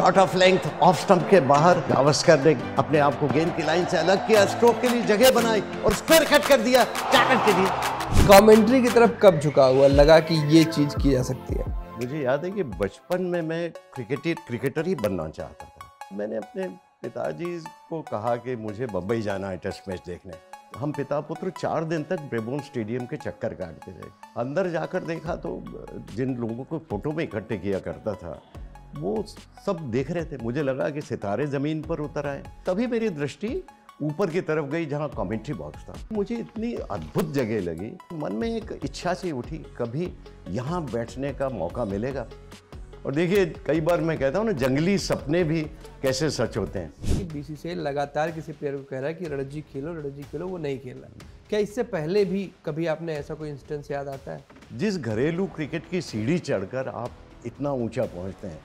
Short of length off stump के बाहर गावस्कर ने अपने आप को गेंद की लाइन से अलग किया स्ट्रोक के लिए जगह बनाई और स्क्वायर कट कर दिया चाकट के लिए कमेंट्री की तरफ कब झुका हुआ लगा कि ये चीज की जा सकती है मुझे याद है कि बचपन में मैं क्रिकेटी क्रिकेटर ही बनना चाहता था मैंने अपने पिताजी को कहा कि मुझे बम्बई जाना है टेस्ट मैच देखने हम पिता पुत्र चार दिन तक ब्रेबोन स्टेडियम के चक्कर काटते रहे अंदर जाकर देखा तो जिन लोगों को फोटो में इकट्ठे किया करता था वो सब देख रहे थे मुझे लगा कि सितारे ज़मीन पर उतर आए तभी मेरी दृष्टि ऊपर की तरफ गई जहाँ कमेंट्री बॉक्स था मुझे इतनी अद्भुत जगह लगी मन में एक इच्छा सी उठी कभी यहाँ बैठने का मौका मिलेगा और देखिए कई बार मैं कहता हूँ ना जंगली सपने भी कैसे सच होते हैं बी सी सी लगातार किसी प्लेयर को कह रहा है कि रणत जी खेलो रणत जी खेलो वो नहीं खेल रहा क्या इससे पहले भी कभी आपने ऐसा कोई इंस्टेंस याद आता है जिस घरेलू क्रिकेट की सीढ़ी चढ़कर आप इतना ऊंचा पहुंचते हैं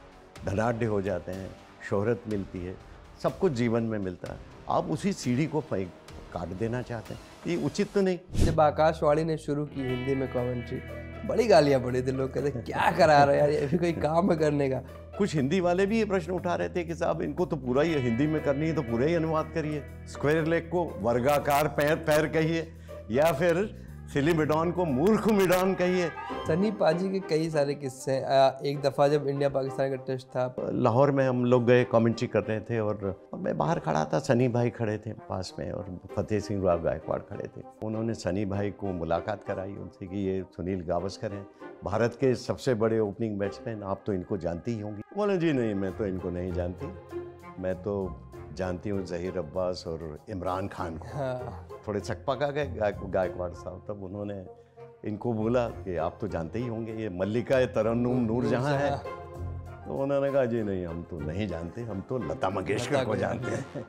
धनाढ़ हो जाते हैं शोहरत मिलती है सब कुछ जीवन में मिलता है आप उसी सीढ़ी को फेंक काट देना चाहते हैं ये उचित तो नहीं जब आकाशवाणी ने शुरू की हिंदी में कॉमेंट्री बड़ी गालियाँ पड़ी थी लोग कहते क्या करा रहे यार ये भी कोई काम है करने का कुछ हिंदी वाले भी ये प्रश्न उठा रहे थे कि साहब इनको तो पूरा ही हिंदी में करनी है तो पूरा ही अनुवाद करिए स्क्वायर लेग को वर्गाकार पैर पैर कहिए या फिर मिडॉन को मूर्ख मिडॉन कहिए सनी पाजी के कई सारे किस्से एक दफ़ा जब इंडिया पाकिस्तान का टेस्ट था लाहौर में हम लोग गए कमेंट्री कर रहे थे और, और मैं बाहर खड़ा था सनी भाई खड़े थे पास में और फतेह सिंह राव गायकवाड़ खड़े थे उन्होंने सनी भाई को मुलाकात कराई उनसे कि ये सुनील गावस्कर हैं भारत के सबसे बड़े ओपनिंग बैट्समैन आप तो इनको जानती ही होंगी बोले जी नहीं मैं तो इनको नहीं जानती मैं तो जानती हूँ जहीर अब्बास और इमरान खान को हाँ। थोड़े छकपा का गए गायकवाड़ साहब तब उन्होंने इनको बोला कि आप तो जानते ही होंगे ये मल्लिका ये तरन्नुम नूर जहाँ है तो उन्होंने कहा जी नहीं हम तो नहीं जानते हम तो लता मंगेशकर को जानते हैं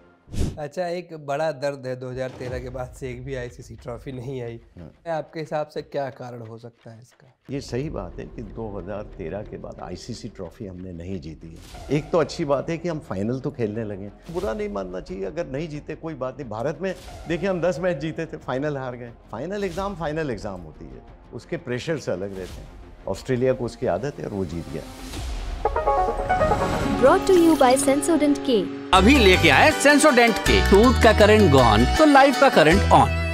अच्छा एक बड़ा दर्द है 2013 के बाद से एक भी आईसीसी ट्रॉफी नहीं आई हाँ। आपके हिसाब से क्या कारण हो सकता है इसका ये सही बात है कि 2013 के बाद आईसीसी ट्रॉफी हमने नहीं जीती है एक तो अच्छी बात है कि हम फाइनल तो खेलने लगे बुरा नहीं मानना चाहिए अगर नहीं जीते कोई बात नहीं भारत में देखिए हम दस मैच जीते थे फाइनल हार गए फाइनल एग्ज़ाम फाइनल एग्ज़ाम होती है उसके प्रेशर से अलग रहते हैं ऑस्ट्रेलिया को उसकी आदत है और वो जीत गया brought to you by Sensodyne के अभी लेके आए सेंसोडेंट के टूथ का करंट गॉन तो लाइफ का करंट ऑन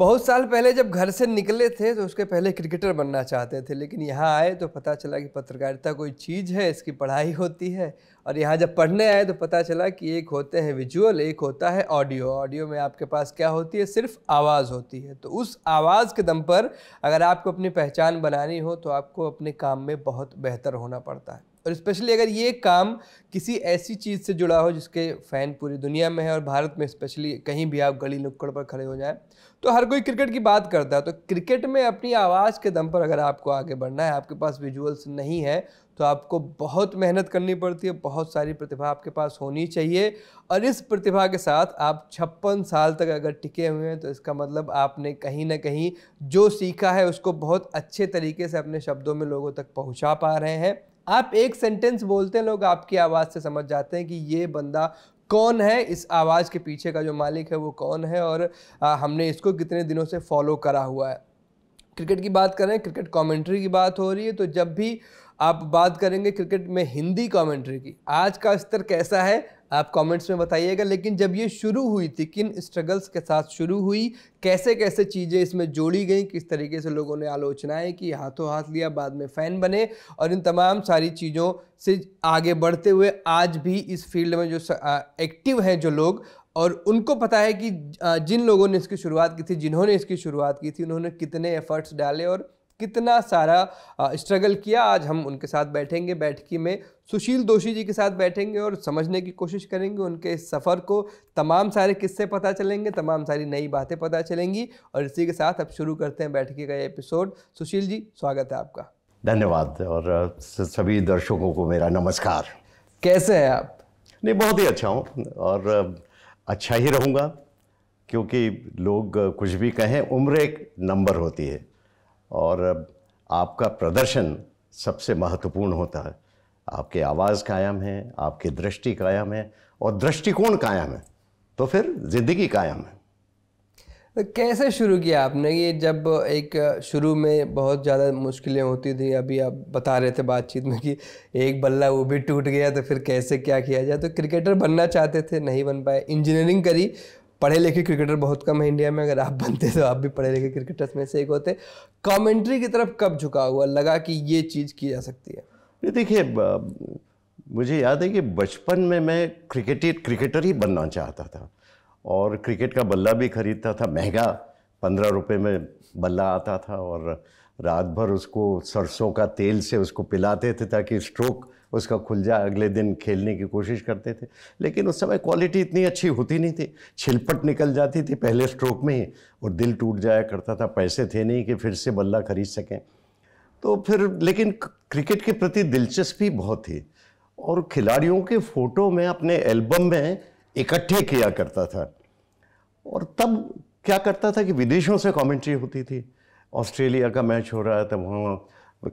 बहुत साल पहले जब घर से निकले थे तो उसके पहले क्रिकेटर बनना चाहते थे लेकिन यहाँ आए तो पता चला कि पत्रकारिता कोई चीज़ है इसकी पढ़ाई होती है और यहाँ जब पढ़ने आए तो पता चला कि एक होते हैं विजुअल एक होता है ऑडियो ऑडियो में आपके पास क्या होती है सिर्फ आवाज़ होती है तो उस आवाज़ के दम पर अगर आपको अपनी पहचान बनानी हो तो आपको अपने काम में बहुत बेहतर होना पड़ता है और स्पेशली अगर ये काम किसी ऐसी चीज़ से जुड़ा हो जिसके फ़ैन पूरी दुनिया में है और भारत में स्पेशली कहीं भी आप गली नुक्कड़ पर खड़े हो जाएं तो हर कोई क्रिकेट की बात करता है तो क्रिकेट में अपनी आवाज़ के दम पर अगर आपको आगे बढ़ना है आपके पास विजुअल्स नहीं है तो आपको बहुत मेहनत करनी पड़ती है बहुत सारी प्रतिभा आपके पास होनी चाहिए और इस प्रतिभा के साथ आप छप्पन साल तक अगर टिके हुए हैं तो इसका मतलब आपने कहीं ना कहीं जो सीखा है उसको बहुत अच्छे तरीके से अपने शब्दों में लोगों तक पहुँचा पा रहे हैं आप एक सेंटेंस बोलते हैं लोग आपकी आवाज़ से समझ जाते हैं कि ये बंदा कौन है इस आवाज़ के पीछे का जो मालिक है वो कौन है और आ, हमने इसको कितने दिनों से फॉलो करा हुआ है क्रिकेट की बात करें क्रिकेट कमेंट्री की बात हो रही है तो जब भी आप बात करेंगे क्रिकेट में हिंदी कमेंट्री की आज का स्तर कैसा है आप कमेंट्स में बताइएगा लेकिन जब ये शुरू हुई थी किन स्ट्रगल्स के साथ शुरू हुई कैसे कैसे चीज़ें इसमें जोड़ी गई किस तरीके से लोगों ने आलोचनाएं की हाथों हाथ लिया बाद में फ़ैन बने और इन तमाम सारी चीज़ों से आगे बढ़ते हुए आज भी इस फील्ड में जो एक्टिव हैं जो लोग और उनको पता है कि जिन लोगों ने इसकी शुरुआत की थी जिन्होंने इसकी शुरुआत की थी उन्होंने कितने एफर्ट्स डाले और कितना सारा स्ट्रगल किया आज हम उनके साथ बैठेंगे बैठकी में सुशील दोषी जी के साथ बैठेंगे और समझने की कोशिश करेंगे उनके इस सफ़र को तमाम सारे किस्से पता चलेंगे तमाम सारी नई बातें पता चलेंगी और इसी के साथ अब शुरू करते हैं बैठकी का ये एपिसोड सुशील जी स्वागत है आपका धन्यवाद और सभी दर्शकों को मेरा नमस्कार कैसे हैं आप नहीं बहुत ही अच्छा हूँ और अच्छा ही रहूँगा क्योंकि लोग कुछ भी कहें उम्र एक नंबर होती है और आपका प्रदर्शन सबसे महत्वपूर्ण होता है आपके आवाज़ कायम है आपकी दृष्टि कायम है और दृष्टिकोण कायम है तो फिर ज़िंदगी कायम है तो कैसे शुरू किया आपने ये जब एक शुरू में बहुत ज़्यादा मुश्किलें होती थी अभी आप बता रहे थे बातचीत में कि एक बल्ला वो भी टूट गया तो फिर कैसे क्या किया जाए तो क्रिकेटर बनना चाहते थे नहीं बन पाए इंजीनियरिंग करी पढ़े लिखे क्रिकेटर बहुत कम है इंडिया में अगर आप बनते तो आप भी पढ़े लिखे क्रिकेटर्स में से एक होते कमेंट्री की तरफ कब झुका हुआ लगा कि ये चीज़ की जा सकती है नहीं देखिए मुझे याद है कि बचपन में मैं क्रिकेट क्रिकेटर ही बनना चाहता था और क्रिकेट का बल्ला भी खरीदता था महंगा पंद्रह रुपये में बल्ला आता था और रात भर उसको सरसों का तेल से उसको पिलाते थे ताकि स्ट्रोक उसका खुल जा अगले दिन खेलने की कोशिश करते थे लेकिन उस समय क्वालिटी इतनी अच्छी होती नहीं थी छिलपट निकल जाती थी पहले स्ट्रोक में ही और दिल टूट जाया करता था पैसे थे नहीं कि फिर से बल्ला खरीद सकें तो फिर लेकिन क्रिकेट के प्रति दिलचस्पी बहुत थी और खिलाड़ियों के फ़ोटो में अपने एल्बम में इकट्ठे किया करता था और तब क्या करता था कि विदेशों से कमेंट्री होती थी ऑस्ट्रेलिया का मैच हो रहा है तब वहाँ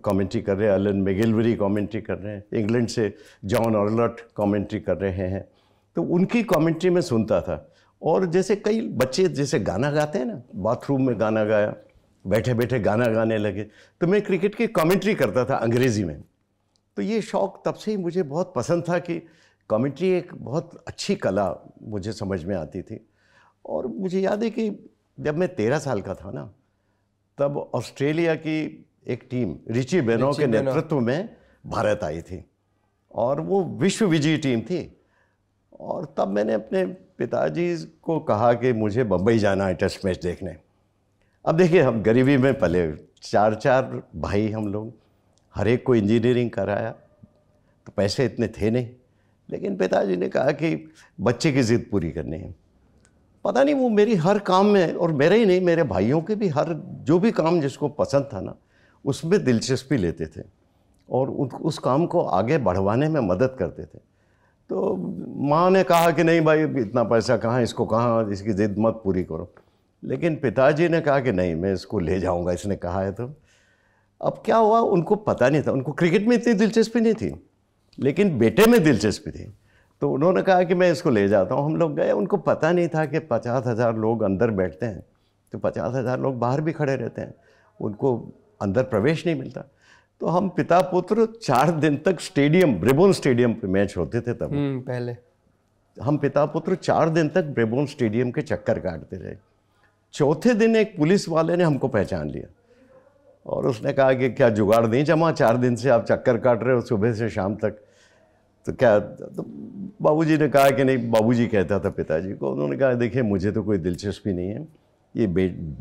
कमेंट्री कर रहे हैं एलन मेगिलवरी कमेंट्री कर रहे हैं इंग्लैंड से जॉन ऑर्लट कमेंट्री कर रहे हैं तो उनकी कमेंट्री में सुनता था और जैसे कई बच्चे जैसे गाना गाते हैं ना बाथरूम में गाना गाया बैठे बैठे गाना गाने लगे तो मैं क्रिकेट की कमेंट्री करता था अंग्रेज़ी में तो ये शौक़ तब से ही मुझे बहुत पसंद था कि कमेंट्री एक बहुत अच्छी कला मुझे समझ में आती थी और मुझे याद है कि जब मैं तेरह साल का था ना तब ऑस्ट्रेलिया की एक टीम रिची बेनो के नेतृत्व में भारत आई थी और वो विश्व विजयी टीम थी और तब मैंने अपने पिताजी को कहा कि मुझे बम्बई जाना है टेस्ट मैच देखने अब देखिए हम गरीबी में पले चार चार भाई हम लोग हर एक को इंजीनियरिंग कराया तो पैसे इतने थे नहीं लेकिन पिताजी ने कहा कि बच्चे की ज़िद पूरी करनी है पता नहीं वो मेरी हर काम में और मेरे ही नहीं मेरे भाइयों के भी हर जो भी काम जिसको पसंद था ना उसमें दिलचस्पी लेते थे और उस काम को आगे बढ़वाने में मदद करते थे तो माँ ने कहा कि नहीं भाई इतना पैसा कहाँ इसको कहाँ इसकी ज़िद मत पूरी करो लेकिन पिताजी ने कहा कि नहीं मैं इसको ले जाऊँगा इसने कहा है तो अब क्या हुआ उनको पता नहीं था उनको क्रिकेट में इतनी दिलचस्पी नहीं थी लेकिन बेटे में दिलचस्पी थी तो उन्होंने कहा कि मैं इसको ले जाता हूँ हम लोग गए उनको पता नहीं था कि पचास हज़ार लोग अंदर बैठते हैं तो पचास हज़ार लोग बाहर भी खड़े रहते हैं उनको अंदर प्रवेश नहीं मिलता तो हम पिता पुत्र चार दिन तक स्टेडियम ब्रिबोन स्टेडियम पे मैच होते थे तब हम्म, पहले हम पिता पुत्र चार दिन तक ब्रिबोन स्टेडियम के चक्कर काटते रहे चौथे दिन एक पुलिस वाले ने हमको पहचान लिया और उसने कहा कि क्या जुगाड़ नहीं जमा चार दिन से आप चक्कर काट रहे हो सुबह से शाम तक तो क्या तो बाबूजी ने कहा कि नहीं बाबूजी कहता था पिताजी को उन्होंने कहा देखिए मुझे तो कोई दिलचस्पी नहीं है ये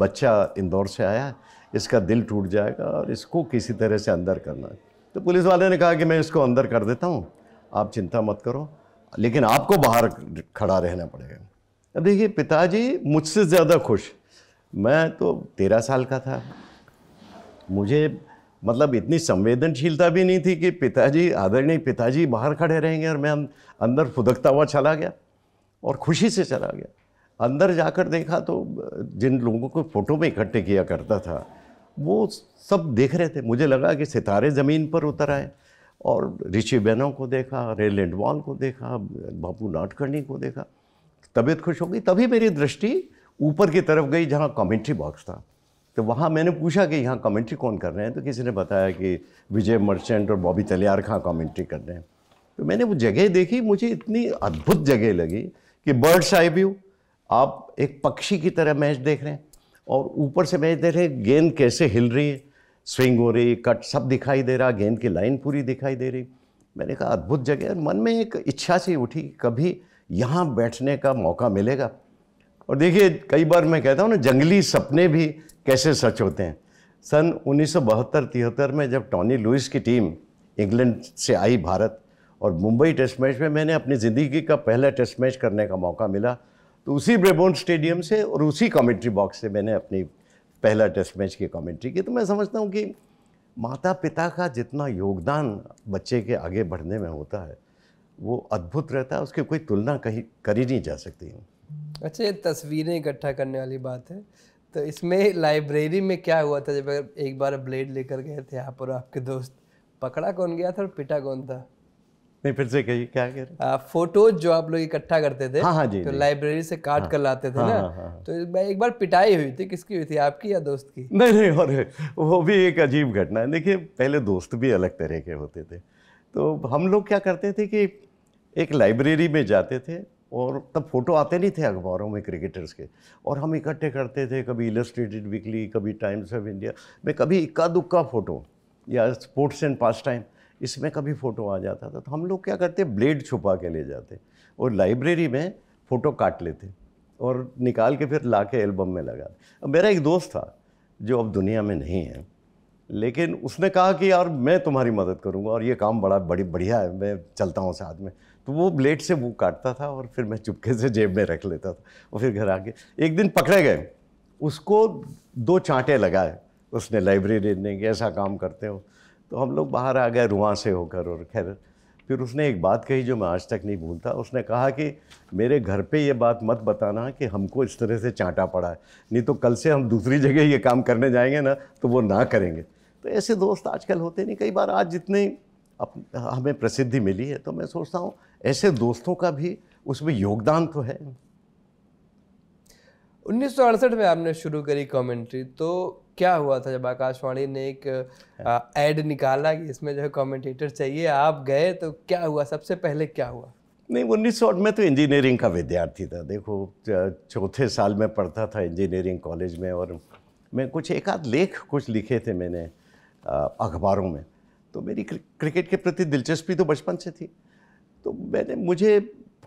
बच्चा इंदौर से आया है इसका दिल टूट जाएगा और इसको किसी तरह से अंदर करना है तो पुलिस वाले ने कहा कि मैं इसको अंदर कर देता हूँ आप चिंता मत करो लेकिन आपको बाहर खड़ा रहना पड़ेगा अब देखिए पिताजी मुझसे ज़्यादा खुश मैं तो तेरह साल का था मुझे मतलब इतनी संवेदनशीलता भी नहीं थी कि पिताजी आदरणीय पिताजी बाहर खड़े रहेंगे और मैं अं-, अंदर फुदकता हुआ चला गया और खुशी से चला गया अंदर जाकर देखा तो जिन लोगों को फ़ोटो में इकट्ठे किया करता था वो सब देख रहे थे मुझे लगा कि सितारे ज़मीन पर उतर आए और ऋषि बहनों को देखा रेल एंडवाल को देखा बापू नाटकर्णी को देखा तबीयत खुश हो गई तभी मेरी दृष्टि ऊपर की तरफ गई जहाँ कमेंट्री बॉक्स था तो वहाँ मैंने पूछा कि यहाँ कमेंट्री कौन कर रहे हैं तो किसी ने बताया कि विजय मर्चेंट और बॉबी तलियार खां कमेंट्री कर रहे हैं तो मैंने वो जगह देखी मुझे इतनी अद्भुत जगह लगी कि बर्ड्स आई व्यू आप एक पक्षी की तरह मैच देख रहे हैं और ऊपर से मैच देख रहे हैं गेंद कैसे हिल रही है स्विंग हो रही कट सब दिखाई दे रहा गेंद की लाइन पूरी दिखाई दे रही मैंने कहा अद्भुत जगह मन में एक इच्छा सी उठी कभी यहाँ बैठने का मौका मिलेगा और देखिए कई बार मैं कहता हूँ ना जंगली सपने भी कैसे सच होते हैं सन उन्नीस सौ में जब टॉनी लुइस की टीम इंग्लैंड से आई भारत और मुंबई टेस्ट मैच में मैंने अपनी ज़िंदगी का पहला टेस्ट मैच करने का मौका मिला तो उसी ब्रेबोन स्टेडियम से और उसी कमेंट्री बॉक्स से मैंने अपनी पहला टेस्ट मैच की कमेंट्री की तो मैं समझता हूँ कि माता पिता का जितना योगदान बच्चे के आगे बढ़ने में होता है वो अद्भुत रहता है उसकी कोई तुलना कहीं करी नहीं जा सकती अच्छा ये तस्वीरें इकट्ठा करने वाली बात है तो इसमें लाइब्रेरी में क्या हुआ था जब एक बार ब्लेड लेकर गए थे आप और आपके दोस्त पकड़ा कौन गया था और पिटा कौन था नहीं फिर से कही क्या कह रहे फोटोज जो आप लोग इकट्ठा करते थे हाँ, हाँ, जी, तो लाइब्रेरी से काट हाँ, कर लाते थे हाँ, ना हाँ, हाँ, हाँ, तो मैं एक बार पिटाई हुई थी किसकी हुई थी आपकी या दोस्त की नहीं नहीं और वो भी एक अजीब घटना है देखिए पहले दोस्त भी अलग तरह के होते थे तो हम लोग क्या करते थे कि एक लाइब्रेरी में जाते थे और तब फोटो आते नहीं थे अखबारों में क्रिकेटर्स के और हम इकट्ठे करते थे कभी इलस्ट्रेटेड वीकली कभी टाइम्स ऑफ इंडिया में कभी इक्का दुक्का फ़ोटो या स्पोर्ट्स एंड पास टाइम इसमें कभी फ़ोटो आ जाता था तो हम लोग क्या करते ब्लेड छुपा के ले जाते और लाइब्रेरी में फ़ोटो काट लेते और निकाल के फिर ला के एल्बम में लगा अब मेरा एक दोस्त था जो अब दुनिया में नहीं है लेकिन उसने कहा कि यार मैं तुम्हारी मदद करूंगा और ये काम बड़ा बड़ी बढ़िया है मैं चलता हूँ साथ में तो वो ब्लेड से वो काटता था और फिर मैं चुपके से जेब में रख लेता था और फिर घर आके एक दिन पकड़े गए उसको दो चांटे लगाए उसने लाइब्रेरी ने ऐसा काम करते हो तो हम लोग बाहर आ गए रुआ से होकर और खैर फिर उसने एक बात कही जो मैं आज तक नहीं भूलता उसने कहा कि मेरे घर पे ये बात मत बताना कि हमको इस तरह से चांटा पड़ा है नहीं तो कल से हम दूसरी जगह ये काम करने जाएंगे ना तो वो ना करेंगे तो ऐसे दोस्त आजकल होते नहीं कई बार आज जितने अप, हमें प्रसिद्धि मिली है तो मैं सोचता हूँ ऐसे दोस्तों का भी उसमें योगदान तो है उन्नीस में आपने शुरू करी कमेंट्री तो क्या हुआ था जब आकाशवाणी ने एक ऐड निकाला कि इसमें जो है कमेंटेटर चाहिए आप गए तो क्या हुआ सबसे पहले क्या हुआ नहीं उन्नीस सौ में तो इंजीनियरिंग का विद्यार्थी था देखो चौथे साल में पढ़ता था इंजीनियरिंग कॉलेज में और मैं कुछ एक आध लेख कुछ लिखे थे मैंने अखबारों में तो मेरी क्रिकेट के प्रति दिलचस्पी तो बचपन से थी तो मैंने मुझे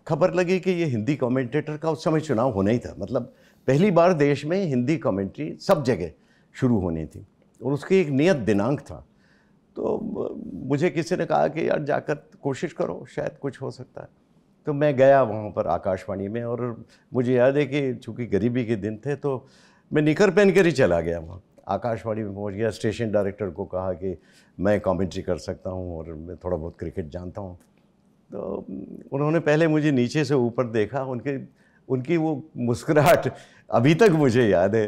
खबर लगी कि ये हिंदी कमेंटेटर का उस समय चुनाव होना ही था मतलब पहली बार देश में हिंदी कमेंट्री सब जगह शुरू होनी थी और उसकी एक नियत दिनांक था तो मुझे किसी ने कहा कि यार जाकर कोशिश करो शायद कुछ हो सकता है तो मैं गया वहाँ पर आकाशवाणी में और मुझे याद है कि चूँकि गरीबी के दिन थे तो मैं निकर पहन कर ही चला गया वहाँ आकाशवाणी में पहुँच गया स्टेशन डायरेक्टर को कहा कि मैं कमेंट्री कर सकता हूँ और मैं थोड़ा बहुत क्रिकेट जानता हूँ तो उन्होंने पहले मुझे नीचे से ऊपर देखा उनके उनकी वो मुस्कुराहट अभी तक मुझे याद है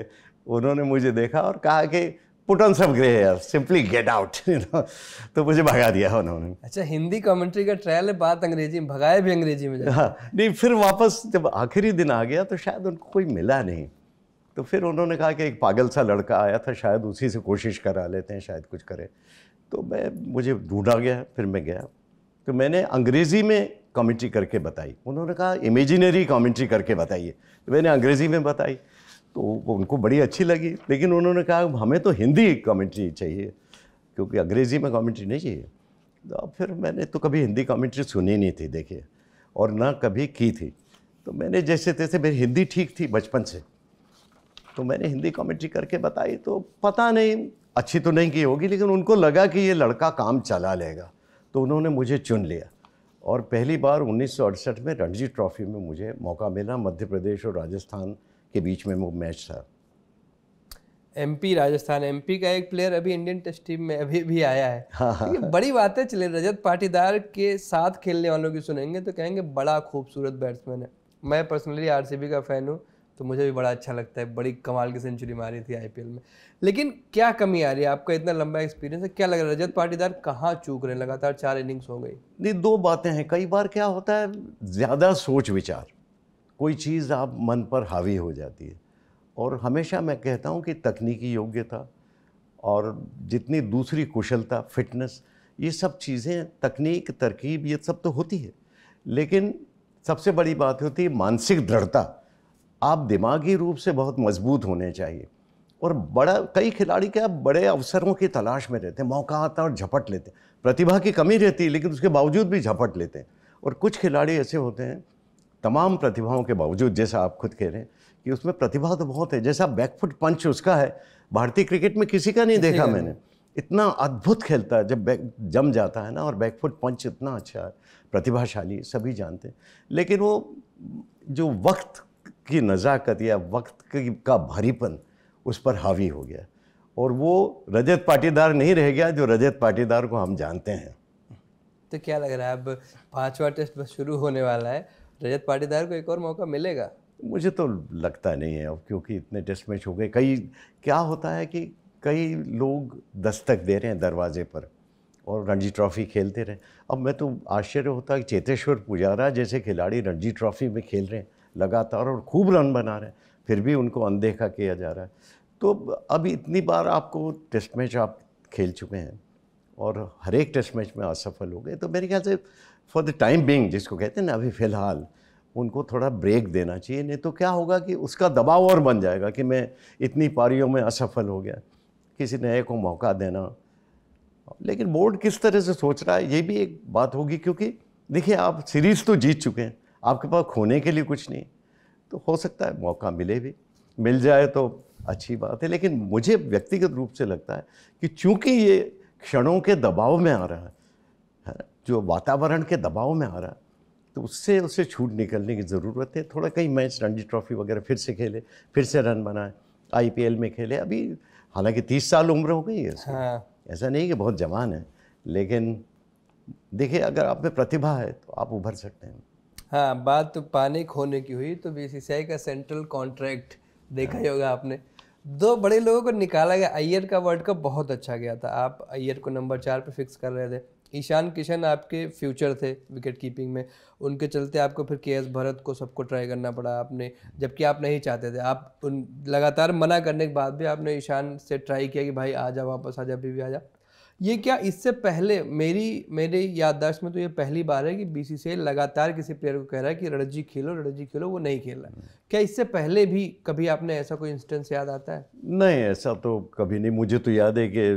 उन्होंने मुझे देखा और कहा कि put on some grey hair simply get out तो मुझे भगा दिया उन्होंने अच्छा हिंदी कमेंट्री का ट्रायल है बात अंग्रेजी में भगाए भी अंग्रेजी में हाँ नहीं फिर वापस जब आखिरी दिन आ गया तो शायद उनको कोई मिला नहीं तो फिर उन्होंने कहा कि एक पागल सा लड़का आया था शायद उसी से कोशिश करा लेते हैं शायद कुछ करे तो मैं मुझे ढूंढा गया फिर मैं गया तो मैंने अंग्रेज़ी में कमेंट्री करके बताई उन्होंने कहा इमेजिनरी कमेंट्री करके बताइए तो मैंने अंग्रेज़ी में बताई तो उनको बड़ी अच्छी लगी लेकिन उन्होंने कहा हमें तो हिंदी कॉमेंट्री चाहिए क्योंकि अंग्रेज़ी में कॉमेंट्री नहीं चाहिए तो फिर मैंने तो कभी हिंदी कॉमेंट्री सुनी नहीं थी देखिए और ना कभी की थी तो मैंने जैसे तैसे मेरी हिंदी ठीक थी बचपन से तो मैंने हिंदी कॉमेंट्री करके बताई तो पता नहीं अच्छी तो नहीं की होगी लेकिन उनको लगा कि ये लड़का काम चला लेगा तो उन्होंने मुझे चुन लिया और पहली बार उन्नीस में रणजी ट्रॉफ़ी में मुझे मौका मिला मध्य प्रदेश और राजस्थान के बीच में वो मैच था एमपी राजस्थान एमपी का एक प्लेयर अभी इंडियन टेस्ट टीम में अभी भी आया है हाँ, हाँ, ये हाँ। बड़ी बातें चले रजत पाटीदार के साथ खेलने वालों की सुनेंगे तो कहेंगे बड़ा खूबसूरत बैट्समैन है मैं पर्सनली आर का फ़ैन हूँ तो मुझे भी बड़ा अच्छा लगता है बड़ी कमाल की सेंचुरी मारी थी आईपीएल में लेकिन क्या कमी आ रही है आपका इतना लंबा एक्सपीरियंस है क्या लग रहा है रजत पाटीदार कहाँ चूक रहे हैं लगातार चार इनिंग्स हो गई नहीं दो बातें हैं कई बार क्या होता है ज़्यादा सोच विचार कोई चीज़ आप मन पर हावी हो जाती है और हमेशा मैं कहता हूँ कि तकनीकी योग्यता और जितनी दूसरी कुशलता फिटनेस ये सब चीज़ें तकनीक तरकीब ये सब तो होती है लेकिन सबसे बड़ी बात होती है मानसिक दृढ़ता आप दिमागी रूप से बहुत मजबूत होने चाहिए और बड़ा कई खिलाड़ी क्या बड़े अवसरों की तलाश में रहते हैं मौका आता है और झपट लेते हैं प्रतिभा की कमी रहती है लेकिन उसके बावजूद भी झपट लेते हैं और कुछ खिलाड़ी ऐसे होते हैं तमाम प्रतिभाओं के बावजूद जैसा आप खुद कह रहे हैं कि उसमें प्रतिभा तो बहुत है जैसा बैकफुट पंच उसका है भारतीय क्रिकेट में किसी का नहीं देखा मैंने इतना अद्भुत खेलता है जब बैक जम जाता है ना और बैकफुट पंच इतना अच्छा है प्रतिभाशाली सभी जानते हैं लेकिन वो जो वक्त की नज़ाकत या वक्त की का भारीपन उस पर हावी हो गया और वो रजत पाटीदार नहीं रह गया जो रजत पाटीदार को हम जानते हैं तो क्या लग रहा है अब पांचवा टेस्ट बस शुरू होने वाला है रजत पाटीदार को एक और मौका मिलेगा मुझे तो लगता नहीं है अब क्योंकि इतने टेस्ट मैच हो गए कई क्या होता है कि कई लोग दस्तक दे रहे हैं दरवाजे पर और रणजी ट्रॉफ़ी खेलते रहे अब मैं तो आश्चर्य होता है कि चेतेश्वर पुजारा जैसे खिलाड़ी रणजी ट्रॉफ़ी में खेल रहे हैं लगातार और खूब रन बना रहे हैं फिर भी उनको अनदेखा किया जा रहा है तो अब इतनी बार आपको टेस्ट मैच आप खेल चुके हैं और हर एक टेस्ट मैच में असफल हो गए तो मेरे ख्याल से फॉर द टाइम बिंग जिसको कहते हैं ना अभी फ़िलहाल उनको थोड़ा ब्रेक देना चाहिए नहीं तो क्या होगा कि उसका दबाव और बन जाएगा कि मैं इतनी पारियों में असफल हो गया किसी नए को मौका देना लेकिन बोर्ड किस तरह से सोच रहा है ये भी एक बात होगी क्योंकि देखिए आप सीरीज़ तो जीत चुके हैं आपके पास खोने के लिए कुछ नहीं तो हो सकता है मौका मिले भी मिल जाए तो अच्छी बात है लेकिन मुझे व्यक्तिगत रूप से लगता है कि चूंकि ये क्षणों के दबाव में आ रहा है जो वातावरण के दबाव में आ रहा है तो उससे उसे छूट निकलने की ज़रूरत है थोड़ा कई मैच रणजी ट्रॉफी वगैरह फिर से खेले फिर से रन बनाए आई में खेले अभी हालांकि तीस साल उम्र हो गई है हाँ। ऐसा नहीं कि बहुत जवान है लेकिन देखिए अगर आप में प्रतिभा है तो आप उभर सकते हैं हाँ बात तो पानी खोने की हुई तो बी का सेंट्रल कॉन्ट्रैक्ट देखा ही हाँ। होगा आपने दो बड़े लोगों को निकाला गया अय्यर का वर्ल्ड कप बहुत अच्छा गया था आप अय्यर को नंबर चार पे फिक्स कर रहे थे ईशान किशन आपके फ्यूचर थे विकेट कीपिंग में उनके चलते आपको फिर के एस भरत को सबको ट्राई करना पड़ा आपने जबकि आप नहीं चाहते थे आप उन लगातार मना करने के बाद भी आपने ईशान से ट्राई किया कि भाई आ जा वापस आ जा अभी भी आ जा ये क्या इससे पहले मेरी मेरे याददाश्त में तो ये पहली बार है कि बी लगातार किसी प्लेयर को कह रहा है कि रणजी खेलो रणजी खेलो वो नहीं खेल रहा हम्म। क्या इससे पहले भी कभी आपने ऐसा कोई इंस्टेंस याद आता है नहीं ऐसा तो कभी नहीं मुझे तो याद है कि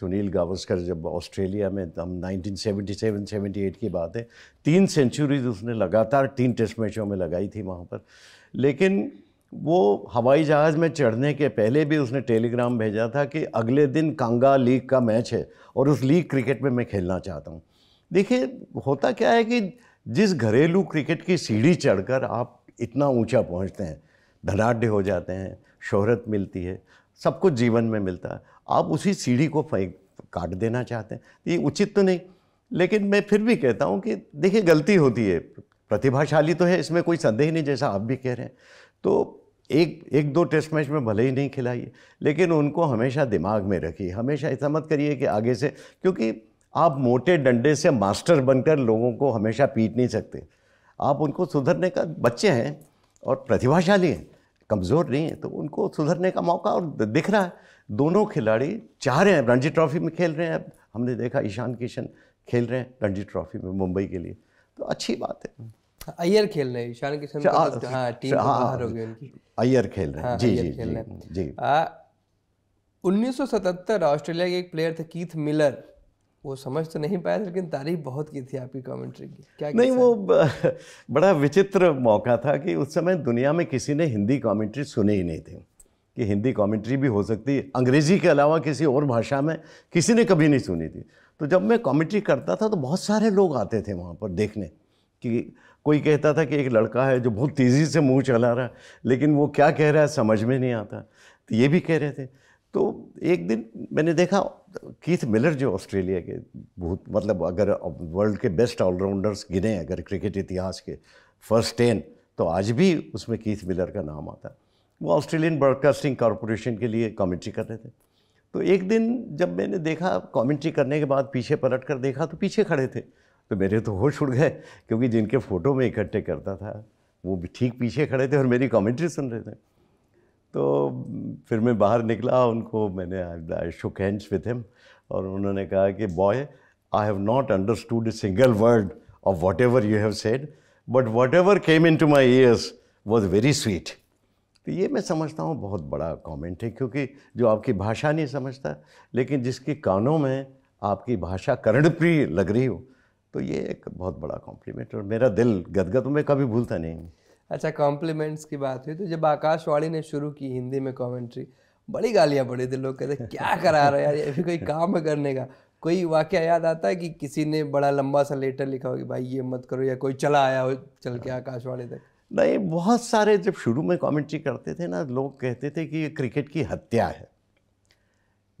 सुनील गावस्कर जब ऑस्ट्रेलिया में हम 1977 78 की बात है तीन सेंचुरीज उसने लगातार तीन टेस्ट मैचों में लगाई थी वहाँ पर लेकिन वो हवाई जहाज़ में चढ़ने के पहले भी उसने टेलीग्राम भेजा था कि अगले दिन कांगा लीग का मैच है और उस लीग क्रिकेट में मैं खेलना चाहता हूँ देखिए होता क्या है कि जिस घरेलू क्रिकेट की सीढ़ी चढ़कर आप इतना ऊंचा पहुंचते हैं धनाढ़ हो जाते हैं शोहरत मिलती है सब कुछ जीवन में मिलता है आप उसी सीढ़ी को फेंक काट देना चाहते हैं ये उचित तो नहीं लेकिन मैं फिर भी कहता हूँ कि देखिए गलती होती है प्रतिभाशाली तो है इसमें कोई संदेह नहीं जैसा आप भी कह रहे हैं तो एक एक दो टेस्ट मैच में भले ही नहीं खिलाइए लेकिन उनको हमेशा दिमाग में रखिए हमेशा ऐसा मत करिए कि आगे से क्योंकि आप मोटे डंडे से मास्टर बनकर लोगों को हमेशा पीट नहीं सकते आप उनको सुधरने का बच्चे हैं और प्रतिभाशाली हैं कमज़ोर नहीं है तो उनको सुधरने का मौका और दिख रहा है दोनों खिलाड़ी चाह रहे हैं रणजी ट्रॉफी में खेल रहे हैं अब हमने देखा ईशान किशन खेल रहे हैं रणजी ट्रॉफी में मुंबई के लिए तो अच्छी बात है अय्यर खेल रहे ईशान किशन अच्छा, तो हाँ टीम हाँ, बाहर हाँ, हो गई उनकी अय्यर खेल रहे हैं हाँ, जी जी जी उन्नीस ऑस्ट्रेलिया के एक प्लेयर थे कीथ मिलर वो समझ तो नहीं पाया लेकिन तारीफ बहुत की थी आपकी कमेंट्री की क्या नहीं वो बड़ा विचित्र मौका था कि उस समय दुनिया में किसी ने हिंदी कमेंट्री सुनी ही नहीं थी कि हिंदी कमेंट्री भी हो सकती है अंग्रेजी के अलावा किसी और भाषा में किसी ने कभी नहीं सुनी थी तो जब मैं कमेंट्री करता था तो बहुत सारे लोग आते थे वहाँ पर देखने कि कोई कहता था कि एक लड़का है जो बहुत तेज़ी से मुंह चला रहा है लेकिन वो क्या कह रहा है समझ में नहीं आता तो ये भी कह रहे थे तो एक दिन मैंने देखा कीथ मिलर जो ऑस्ट्रेलिया के बहुत मतलब अगर वर्ल्ड के बेस्ट ऑलराउंडर्स गिने अगर क्रिकेट इतिहास के फर्स्ट टेन तो आज भी उसमें कीथ मिलर का नाम आता वो ऑस्ट्रेलियन ब्रॉडकास्टिंग कॉरपोरेशन के लिए कॉमेंट्री कर रहे थे तो एक दिन जब मैंने देखा कमेंट्री करने के बाद पीछे पलट कर देखा तो पीछे खड़े थे तो मेरे तो होश उड़ गए क्योंकि जिनके फ़ोटो में इकट्ठे करता था वो भी ठीक पीछे खड़े थे और मेरी कमेंट्री सुन रहे थे तो फिर मैं बाहर निकला उनको मैंने I shook hands with him और उन्होंने कहा कि boy I have not understood a single word of whatever you have said but whatever came into my ears was very sweet तो ये मैं समझता हूँ बहुत बड़ा कॉमेंट है क्योंकि जो आपकी भाषा नहीं समझता लेकिन जिसके कानों में आपकी भाषा कर्णप्रिय लग रही हो तो ये एक बहुत बड़ा कॉम्प्लीमेंट और मेरा दिल गदगद में कभी भूलता नहीं अच्छा कॉम्प्लीमेंट्स की बात हुई तो जब आकाशवाणी ने शुरू की हिंदी में कॉमेंट्री बड़ी गालियाँ पड़ी थी लोग कहते तो क्या करा रहे यार ये भी कोई काम करने का कोई वाक्य याद आता है कि किसी ने बड़ा लंबा सा लेटर लिखा हो कि भाई ये मत करो या कोई चला आया हो चल के आकाशवाणी तक नहीं बहुत सारे जब शुरू में कमेंट्री करते थे ना लोग कहते थे कि ये क्रिकेट की हत्या है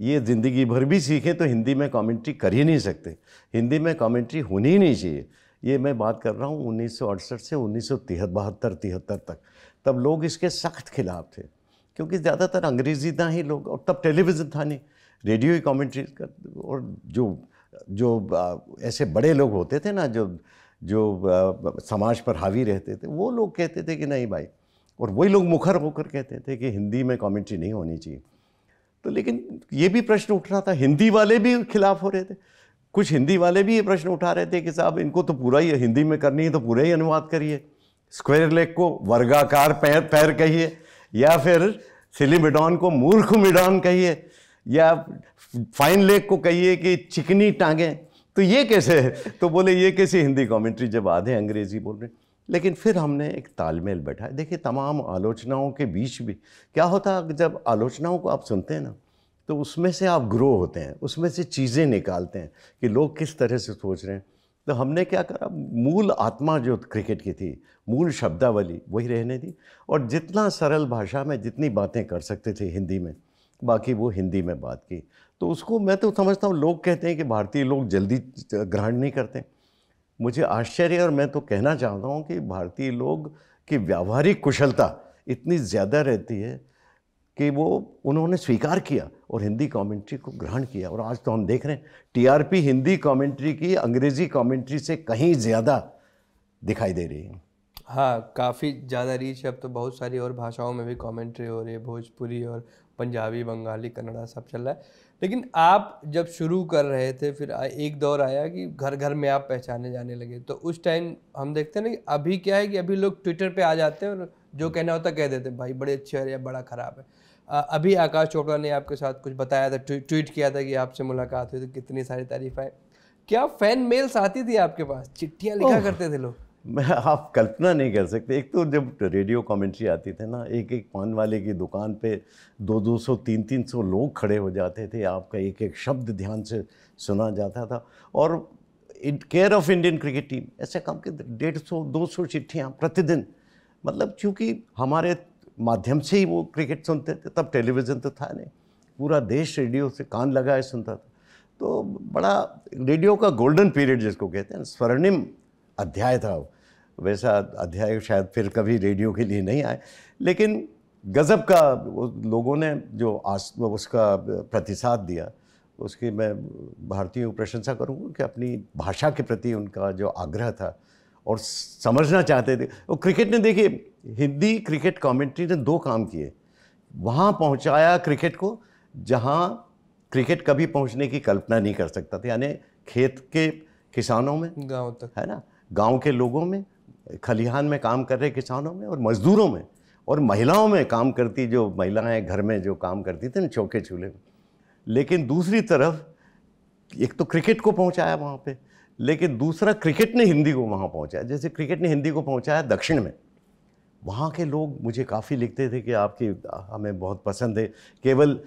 ये ज़िंदगी भर भी सीखें तो हिंदी में कमेंट्री कर ही नहीं सकते हिंदी में कमेंट्री होनी ही नहीं चाहिए ये मैं बात कर रहा हूँ उन्नीस से उन्नीस सौ बहत्तर तिहत्तर तक तब लोग इसके सख्त खिलाफ थे क्योंकि ज़्यादातर अंग्रेज़ी था ही लोग और तब टेलीविज़न था नहीं रेडियो ही कॉमेंट्री कर और जो जो ऐसे बड़े लोग होते थे ना जो जो समाज पर हावी रहते थे वो लोग कहते थे कि नहीं भाई और वही लोग मुखर होकर कहते थे कि हिंदी में कॉमेंट्री नहीं होनी चाहिए तो लेकिन ये भी प्रश्न उठ रहा था हिंदी वाले भी खिलाफ हो रहे थे कुछ हिंदी वाले भी ये प्रश्न उठा रहे थे कि साहब इनको तो पूरा ही हिंदी में करनी है तो पूरा ही अनुवाद करिए स्क्वायर लेग को वर्गाकार पैर पैर कहिए या फिर सिली मिडॉन को मूर्ख मिडॉन कहिए या फाइन लेग को कहिए कि चिकनी टांगें तो ये कैसे है तो बोले ये कैसी हिंदी कॉमेंट्री जब आधे अंग्रेजी बोल रहे हैं लेकिन फिर हमने एक तालमेल बैठा है देखिए तमाम आलोचनाओं के बीच भी क्या होता है जब आलोचनाओं को आप सुनते हैं ना तो उसमें से आप ग्रो होते हैं उसमें से चीज़ें निकालते हैं कि लोग किस तरह से सोच रहे हैं तो हमने क्या करा मूल आत्मा जो क्रिकेट की थी मूल शब्दावली वही रहने दी और जितना सरल भाषा में जितनी बातें कर सकते थे हिंदी में बाकी वो हिंदी में बात की तो उसको मैं तो समझता हूँ लोग कहते हैं कि भारतीय लोग जल्दी ग्रहण नहीं करते मुझे आश्चर्य और मैं तो कहना चाहता हूँ कि भारतीय लोग की व्यावहारिक कुशलता इतनी ज़्यादा रहती है कि वो उन्होंने स्वीकार किया और हिंदी कमेंट्री को ग्रहण किया और आज तो हम देख रहे हैं टीआरपी हिंदी कमेंट्री की अंग्रेजी कमेंट्री से कहीं ज़्यादा दिखाई दे रही है हाँ काफ़ी ज़्यादा रीच है अब तो बहुत सारी और भाषाओं में भी कमेंट्री हो रही है भोजपुरी और पंजाबी बंगाली कन्नड़ा सब चल रहा है लेकिन आप जब शुरू कर रहे थे फिर एक दौर आया कि घर घर में आप पहचाने जाने लगे तो उस टाइम हम देखते हैं ना कि अभी क्या है कि अभी लोग ट्विटर पे आ जाते हैं और जो हम्म। कहना होता कह देते हैं भाई बड़े अच्छे हैं या बड़ा ख़राब है अभी आकाश चोपड़ा ने आपके साथ कुछ बताया था ट्वीट ट्वीट किया था कि आपसे मुलाकात हुई तो कितनी सारी तारीफ आए क्या फ़ैन मेल्स आती थी आपके पास चिट्ठियाँ लिखा करते थे लोग मैं आप कल्पना नहीं कर सकते एक तो जब रेडियो कमेंट्री आती थी ना एक एक पान वाले की दुकान पे दो दो सौ तीन तीन सौ लोग खड़े हो जाते थे आपका एक एक शब्द ध्यान से सुना जाता था और in care of Indian cricket team ऐसे काम के डेढ़ सौ दो सौ चिट्ठियाँ प्रतिदिन मतलब क्योंकि हमारे माध्यम से ही वो क्रिकेट सुनते थे तब टेलीविज़न तो था नहीं पूरा देश रेडियो से कान लगाए सुनता था तो बड़ा रेडियो का गोल्डन पीरियड जिसको कहते हैं स्वर्णिम अध्याय था वैसा अध्याय शायद फिर कभी रेडियो के लिए नहीं आए लेकिन गज़ब का लोगों ने जो आस उसका प्रतिसाद दिया उसकी मैं भारतीयों की प्रशंसा करूँगा कि अपनी भाषा के प्रति उनका जो आग्रह था और समझना चाहते थे वो क्रिकेट ने देखिए हिंदी क्रिकेट कमेंट्री ने दो काम किए वहाँ पहुँचाया क्रिकेट को जहाँ क्रिकेट कभी पहुँचने की कल्पना नहीं कर सकता था यानी खेत के किसानों में गाँव तक है ना गांव के लोगों में खलिहान में काम कर रहे किसानों में और मज़दूरों में और महिलाओं में काम करती जो महिलाएं घर में जो काम करती थी ना चौके चूल्हे में लेकिन दूसरी तरफ एक तो क्रिकेट को पहुंचाया वहाँ पे लेकिन दूसरा क्रिकेट ने हिंदी को वहाँ पहुँचाया जैसे क्रिकेट ने हिंदी को पहुँचाया दक्षिण में वहाँ के लोग मुझे काफ़ी लिखते थे कि आपकी हमें बहुत पसंद है केवल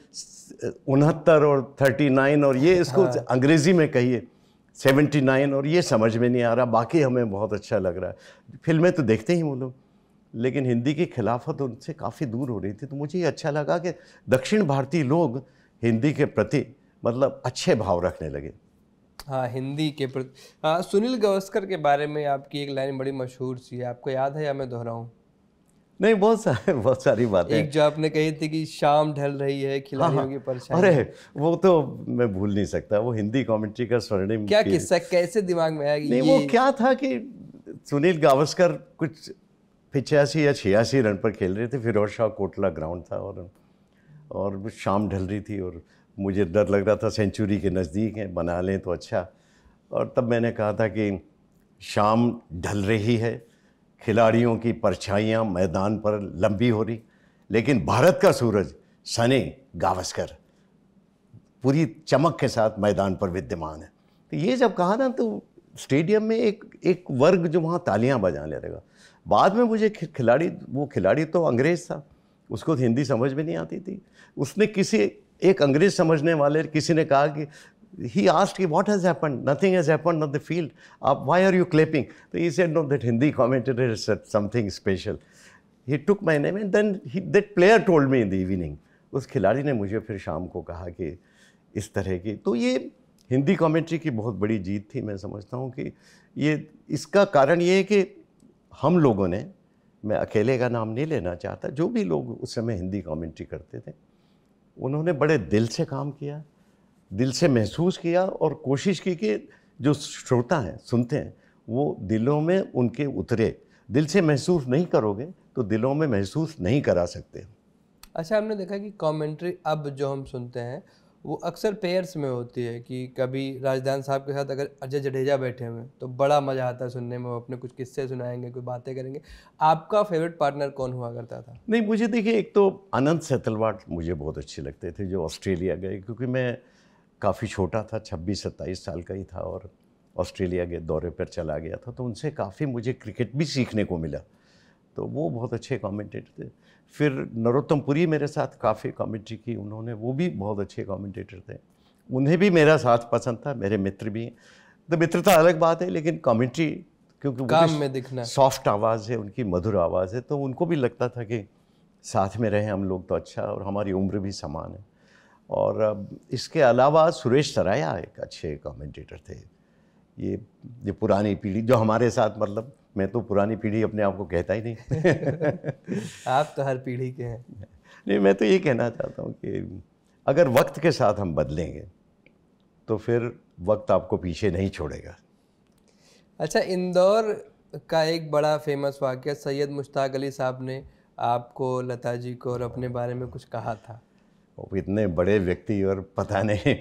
उनहत्तर और थर्टी नाइन और ये इसको हाँ। अंग्रेज़ी में कहिए 79 और ये समझ में नहीं आ रहा बाकी हमें बहुत अच्छा लग रहा है फिल्में तो देखते ही वो लोग लेकिन हिंदी की खिलाफत उनसे काफ़ी दूर हो रही थी तो मुझे ये अच्छा लगा कि दक्षिण भारतीय लोग हिंदी के प्रति मतलब अच्छे भाव रखने लगे हाँ हिंदी के प्रति हाँ, सुनील गवस्कर के बारे में आपकी एक लाइन बड़ी मशहूर सी है आपको याद है या मैं दोहराऊँ नहीं बहुत सारे बहुत सारी बातें एक जो आपने कही थी कि शाम ढल रही है खिलाड़ियों हाँ, की हाँ। परेशानी अरे वो तो मैं भूल नहीं सकता वो हिंदी कॉमेंट्री का स्वर्णिम क्या किस्सा कैसे दिमाग में आया नहीं वो क्या था कि सुनील गावस्कर कुछ पिचासी या छियासी रन पर खेल रहे थे फिरोज शाह कोटला ग्राउंड था और और शाम ढल रही थी और मुझे डर लग रहा था सेंचुरी के नज़दीक हैं बना लें तो अच्छा और तब मैंने कहा था कि शाम ढल रही है खिलाड़ियों की परछाइयाँ मैदान पर लंबी हो रही लेकिन भारत का सूरज सने गावस्कर पूरी चमक के साथ मैदान पर विद्यमान है तो ये जब कहा ना तो स्टेडियम में एक एक वर्ग जो वहाँ तालियाँ बजाने लगा बाद में मुझे खिलाड़ी वो खिलाड़ी तो अंग्रेज़ था उसको तो हिंदी समझ में नहीं आती थी उसने किसी एक अंग्रेज़ समझने वाले किसी ने कहा कि he asked him, what has happened? Nothing has happened on the field. Uh, why are you clapping? So he said, no, that Hindi commentator said something special. He took my name and then he, that player told me in the evening. उस खिलाड़ी ने मुझे फिर शाम को कहा कि इस तरह की तो ये हिंदी कमेंट्री की बहुत बड़ी जीत थी मैं समझता हूँ कि ये इसका कारण ये है कि हम लोगों ने मैं अकेले का नाम नहीं लेना चाहता जो भी लोग उस समय हिंदी कमेंट्री करते थे उन्होंने बड़े दिल से काम किया दिल से महसूस किया और कोशिश की कि जो श्रोता हैं सुनते हैं वो दिलों में उनके उतरे दिल से महसूस नहीं करोगे तो दिलों में महसूस नहीं करा सकते अच्छा हमने देखा कि कमेंट्री अब जो हम सुनते हैं वो अक्सर पेयर्स में होती है कि कभी राजदान साहब के साथ अगर अजय जडेजा बैठे हुए तो बड़ा मज़ा आता है सुनने में वो अपने कुछ किस्से सुनाएंगे कोई बातें करेंगे आपका फेवरेट पार्टनर कौन हुआ करता था नहीं मुझे देखिए एक तो अनंत सेतलवाट मुझे बहुत अच्छे लगते थे जो ऑस्ट्रेलिया गए क्योंकि मैं काफ़ी छोटा था छब्बीस सत्ताईस साल का ही था और ऑस्ट्रेलिया के दौरे पर चला गया था तो उनसे काफ़ी मुझे क्रिकेट भी सीखने को मिला तो वो बहुत अच्छे कॉमेंटेटर थे फिर नरोत्तमपुरी मेरे साथ काफ़ी कॉमेंट्री की उन्होंने वो भी बहुत अच्छे कॉमेंटेटर थे उन्हें भी मेरा साथ पसंद था मेरे मित्र भी हैं तो मित्रता तो अलग बात है लेकिन कॉमेंट्री क्योंकि काम में दिखना सॉफ्ट आवाज़ है उनकी मधुर आवाज़ है तो उनको भी लगता था कि साथ में रहें हम लोग तो अच्छा और हमारी उम्र भी समान है और इसके अलावा सुरेश सराया एक अच्छे कमेंटेटर थे ये ये पुरानी पीढ़ी जो हमारे साथ मतलब मैं तो पुरानी पीढ़ी अपने आप को कहता ही नहीं आप तो हर पीढ़ी के हैं नहीं मैं तो ये कहना चाहता हूँ कि अगर वक्त के साथ हम बदलेंगे तो फिर वक्त आपको पीछे नहीं छोड़ेगा अच्छा इंदौर का एक बड़ा फेमस वाक्य सैयद मुश्ताक अली साहब ने आपको लता जी को और अपने बारे में कुछ कहा था इतने बड़े व्यक्ति और पता नहीं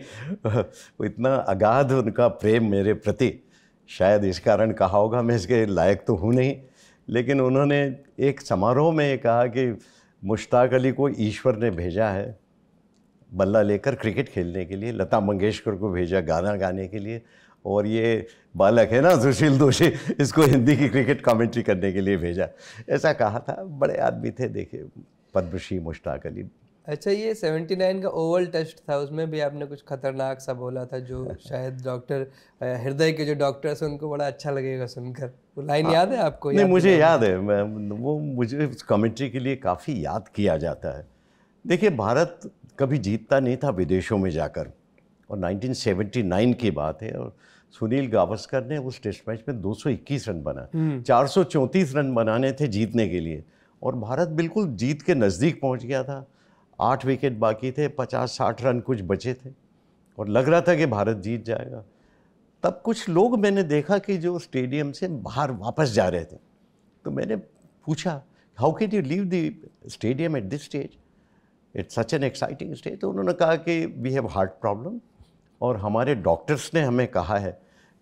इतना अगाध उनका प्रेम मेरे प्रति शायद इस कारण कहा होगा मैं इसके लायक तो हूँ नहीं लेकिन उन्होंने एक समारोह में कहा कि मुश्ताक अली को ईश्वर ने भेजा है बल्ला लेकर क्रिकेट खेलने के लिए लता मंगेशकर को भेजा गाना गाने के लिए और ये बालक है ना सुशील दोषी इसको हिंदी की क्रिकेट कमेंट्री करने के लिए भेजा ऐसा कहा था बड़े आदमी थे देखे पद्मश्री मुश्ताक अली अच्छा ये सेवेंटी नाइन का ओवल टेस्ट था उसमें भी आपने कुछ खतरनाक सा बोला था जो शायद डॉक्टर हृदय के जो डॉक्टर्स है उनको बड़ा अच्छा लगेगा सुनकर वो लाइन हाँ। याद है आपको नहीं याद मुझे याद है मैं वो मुझे उस कमेंट्री के लिए काफ़ी याद किया जाता है देखिए भारत कभी जीतता नहीं था विदेशों में जाकर और 1979 की बात है और सुनील गावस्कर ने उस टेस्ट मैच में 221 रन बना हम्म। चार रन बनाने थे जीतने के लिए और भारत बिल्कुल जीत के नज़दीक पहुंच गया था आठ विकेट बाकी थे पचास साठ रन कुछ बचे थे और लग रहा था कि भारत जीत जाएगा तब कुछ लोग मैंने देखा कि जो स्टेडियम से बाहर वापस जा रहे थे तो मैंने पूछा how can you leave the stadium at this stage it's such an exciting stage तो उन्होंने कहा कि वी हैव हार्ट प्रॉब्लम और हमारे डॉक्टर्स ने हमें कहा है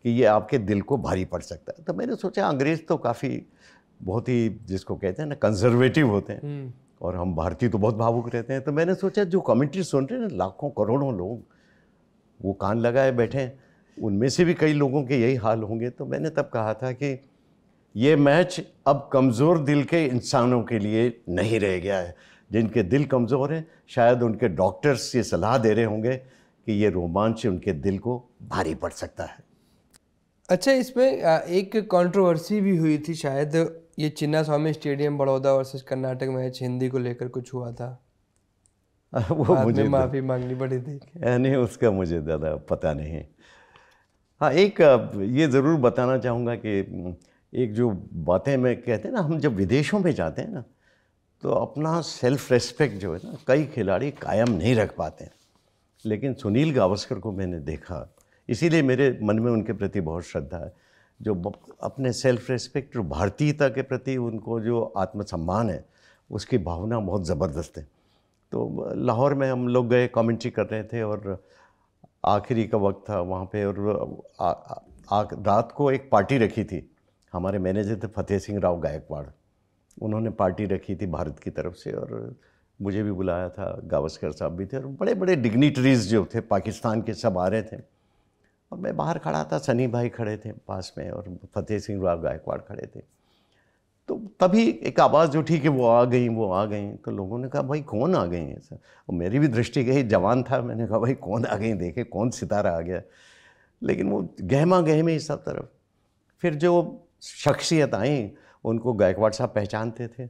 कि ये आपके दिल को भारी पड़ सकता है तो मैंने सोचा अंग्रेज़ तो काफ़ी बहुत ही जिसको कहते हैं ना कंजर्वेटिव होते हैं हम्म। और हम भारतीय तो बहुत भावुक रहते हैं तो मैंने सोचा जो कमेंट्री सुन रहे हैं ना लाखों करोड़ों लोग वो कान लगाए बैठे हैं उनमें से भी कई लोगों के यही हाल होंगे तो मैंने तब कहा था कि ये मैच अब कमज़ोर दिल के इंसानों के लिए नहीं रह गया है जिनके दिल कमज़ोर हैं शायद उनके डॉक्टर्स ये सलाह दे रहे होंगे कि ये रोमांच उनके दिल को भारी पड़ सकता है अच्छा इसमें एक कंट्रोवर्सी भी हुई थी शायद ये Chinnaswamy stadium Baroda versus Karnataka match Hindi को लेकर कुछ हुआ था वो मुझे माफ़ी मांगनी पड़ी थी नहीं उसका मुझे ज़्यादा पता नहीं हाँ एक ये ज़रूर बताना चाहूँगा कि एक जो बातें मैं कहते हैं ना हम जब विदेशों में जाते हैं ना तो अपना सेल्फ रेस्पेक्ट जो है ना कई खिलाड़ी कायम नहीं रख पाते हैं लेकिन सुनील गावस्कर को मैंने देखा इसीलिए मेरे मन में उनके प्रति बहुत श्रद्धा है जो अपने सेल्फ रिस्पेक्ट और भारतीयता के प्रति उनको जो आत्मसम्मान है उसकी भावना बहुत ज़बरदस्त है तो लाहौर में हम लोग गए कमेंट्री कर रहे थे और आखिरी का वक्त था वहाँ पे और रात को एक पार्टी रखी थी हमारे मैनेजर थे फतेह सिंह राव गायकवाड़ उन्होंने पार्टी रखी थी भारत की तरफ से और मुझे भी बुलाया था गावस्कर साहब भी थे और बड़े बड़े डिग्निटरीज़ जो थे पाकिस्तान के सब आ रहे थे और मैं बाहर खड़ा था सनी भाई खड़े थे पास में और फतेह सिंह राव गायकवाड़ खड़े थे तो तभी एक आवाज़ उठी कि वो आ गई वो आ गई तो लोगों ने कहा भाई कौन आ गई है सर और मेरी भी दृष्टि गई जवान था मैंने कहा भाई कौन आ गई देखे कौन सितारा आ गया लेकिन वो गहमा गहमे सब तरफ फिर जो शख्सियत आई उनको गायकवाड़ साहब पहचानते थे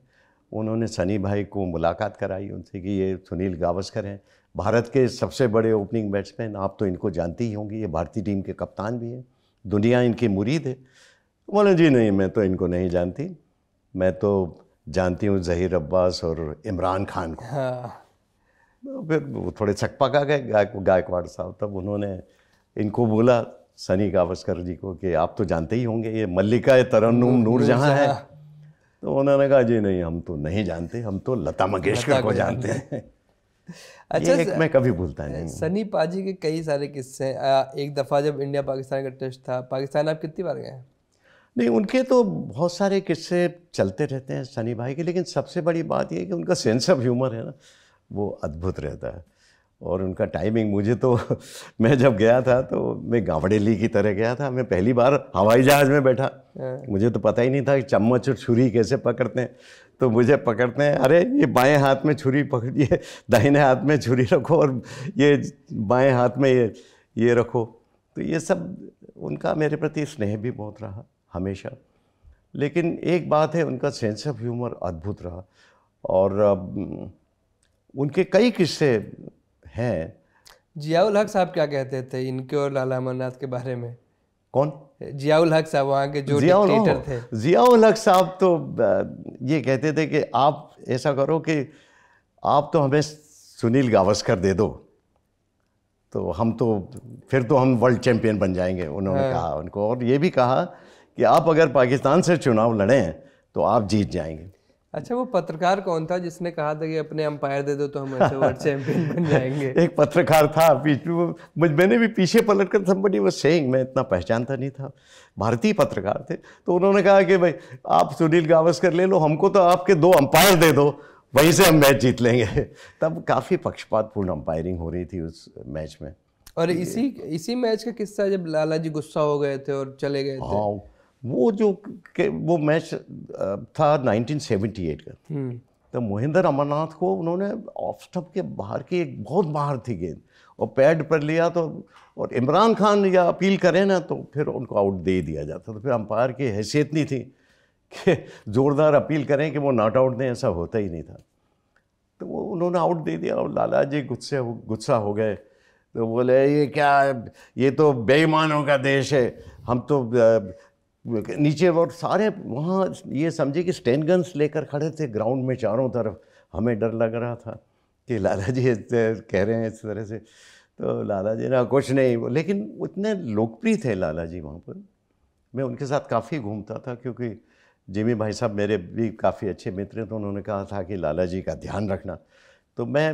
उन्होंने सनी भाई को मुलाकात कराई उनसे कि ये सुनील गावस्कर हैं भारत के सबसे बड़े ओपनिंग बैट्समैन आप तो इनको जानती ही होंगी ये भारतीय टीम के कप्तान भी हैं दुनिया इनकी मुरीद है बोले जी नहीं मैं तो इनको नहीं जानती मैं तो जानती हूँ जहीर अब्बास और इमरान खान को हाँ। तो फिर वो थोड़े छकपा का गए गायक गायकवाड़ साहब तब उन्होंने इनको बोला सनी गावस्कर जी को कि आप तो जानते ही होंगे ये मल्लिका तरन्नुम नूर जहाँ है तो उन्होंने कहा जी नहीं हम तो नहीं जानते हम तो लता मंगेशकर को जानते हैं अच्छा ये एक मैं कभी भूलता नहीं सनी पाजी के कई सारे किस्से हैं एक दफ़ा जब इंडिया पाकिस्तान का टेस्ट था पाकिस्तान आप कितनी बार गए नहीं उनके तो बहुत सारे किस्से चलते रहते हैं सनी भाई के लेकिन सबसे बड़ी बात यह कि उनका सेंस ऑफ ह्यूमर है ना वो अद्भुत रहता है और उनका टाइमिंग मुझे तो मैं जब गया था तो मैं गावड़ेली की तरह गया था मैं पहली बार हवाई जहाज़ में बैठा हाँ। मुझे तो पता ही नहीं था कि चम्मच और छुरी कैसे पकड़ते हैं तो मुझे पकड़ते हैं अरे ये बाएं हाथ में छुरी पकड़िए दाहिने हाथ में छुरी रखो और ये बाएं हाथ में ये ये रखो तो ये सब उनका मेरे प्रति स्नेह भी बहुत रहा हमेशा लेकिन एक बात है उनका सेंस ऑफ ह्यूमर अद्भुत रहा और उनके कई किस्से है जियाउल हक साहब क्या कहते थे इनके और लाला अमरनाथ के बारे में कौन जियाउल हक साहब वहाँ के जो जिया थे जियाउल हक साहब तो ये कहते थे कि आप ऐसा करो कि आप तो हमें सुनील गावस्कर दे दो तो हम तो फिर तो हम वर्ल्ड चैम्पियन बन जाएंगे उन्होंने हाँ। कहा उनको और ये भी कहा कि आप अगर पाकिस्तान से चुनाव लड़ें तो आप जीत जाएंगे अच्छा वो पत्रकार कौन था जिसने कहा था कि अपने अंपायर दे दो तो हम ऐसे वर्ल्ड चैंपियन बन जाएंगे एक पत्रकार था बीच में मैंने भी पीछे पलट कर समबडी वो सेंग मैं इतना पहचानता नहीं था भारतीय पत्रकार थे तो उन्होंने कहा कि भाई आप सुनील गावस्कर ले लो हमको तो आपके दो अंपायर दे दो वहीं से हम मैच जीत लेंगे तब काफ़ी पक्षपातपूर्ण अंपायरिंग हो रही थी उस मैच में और इसी इसी मैच का किस्सा जब लाला जी गुस्सा हो गए थे और चले गए थे हाँ वो जो वो मैच था 1978 का हम्म। तो मोहिंदर अमरनाथ को उन्होंने ऑफ स्टप के बाहर की एक बहुत बाहर थी गेंद और पैड पर लिया तो और इमरान खान या अपील करें ना तो फिर उनको आउट दे दिया जाता तो फिर अंपायर की हैसियत नहीं थी कि ज़ोरदार अपील करें कि वो नॉट आउट दें ऐसा होता ही नहीं था तो वो उन्होंने आउट दे दिया और लाला जी गुस्से गुस्सा हो गए तो बोले ये क्या ये तो बेईमानों का देश है हम तो नीचे और सारे वहाँ ये समझे कि स्टैंड गन्स लेकर खड़े थे ग्राउंड में चारों तरफ हमें डर लग रहा था कि लाला जी कह रहे हैं इस तरह से तो लाला जी ना हाँ, कुछ नहीं लेकिन इतने लोकप्रिय थे लाला जी वहाँ पर मैं उनके साथ काफ़ी घूमता था क्योंकि जिमी भाई साहब मेरे भी काफ़ी अच्छे मित्र हैं तो उन्होंने कहा था कि लाला जी का ध्यान रखना तो मैं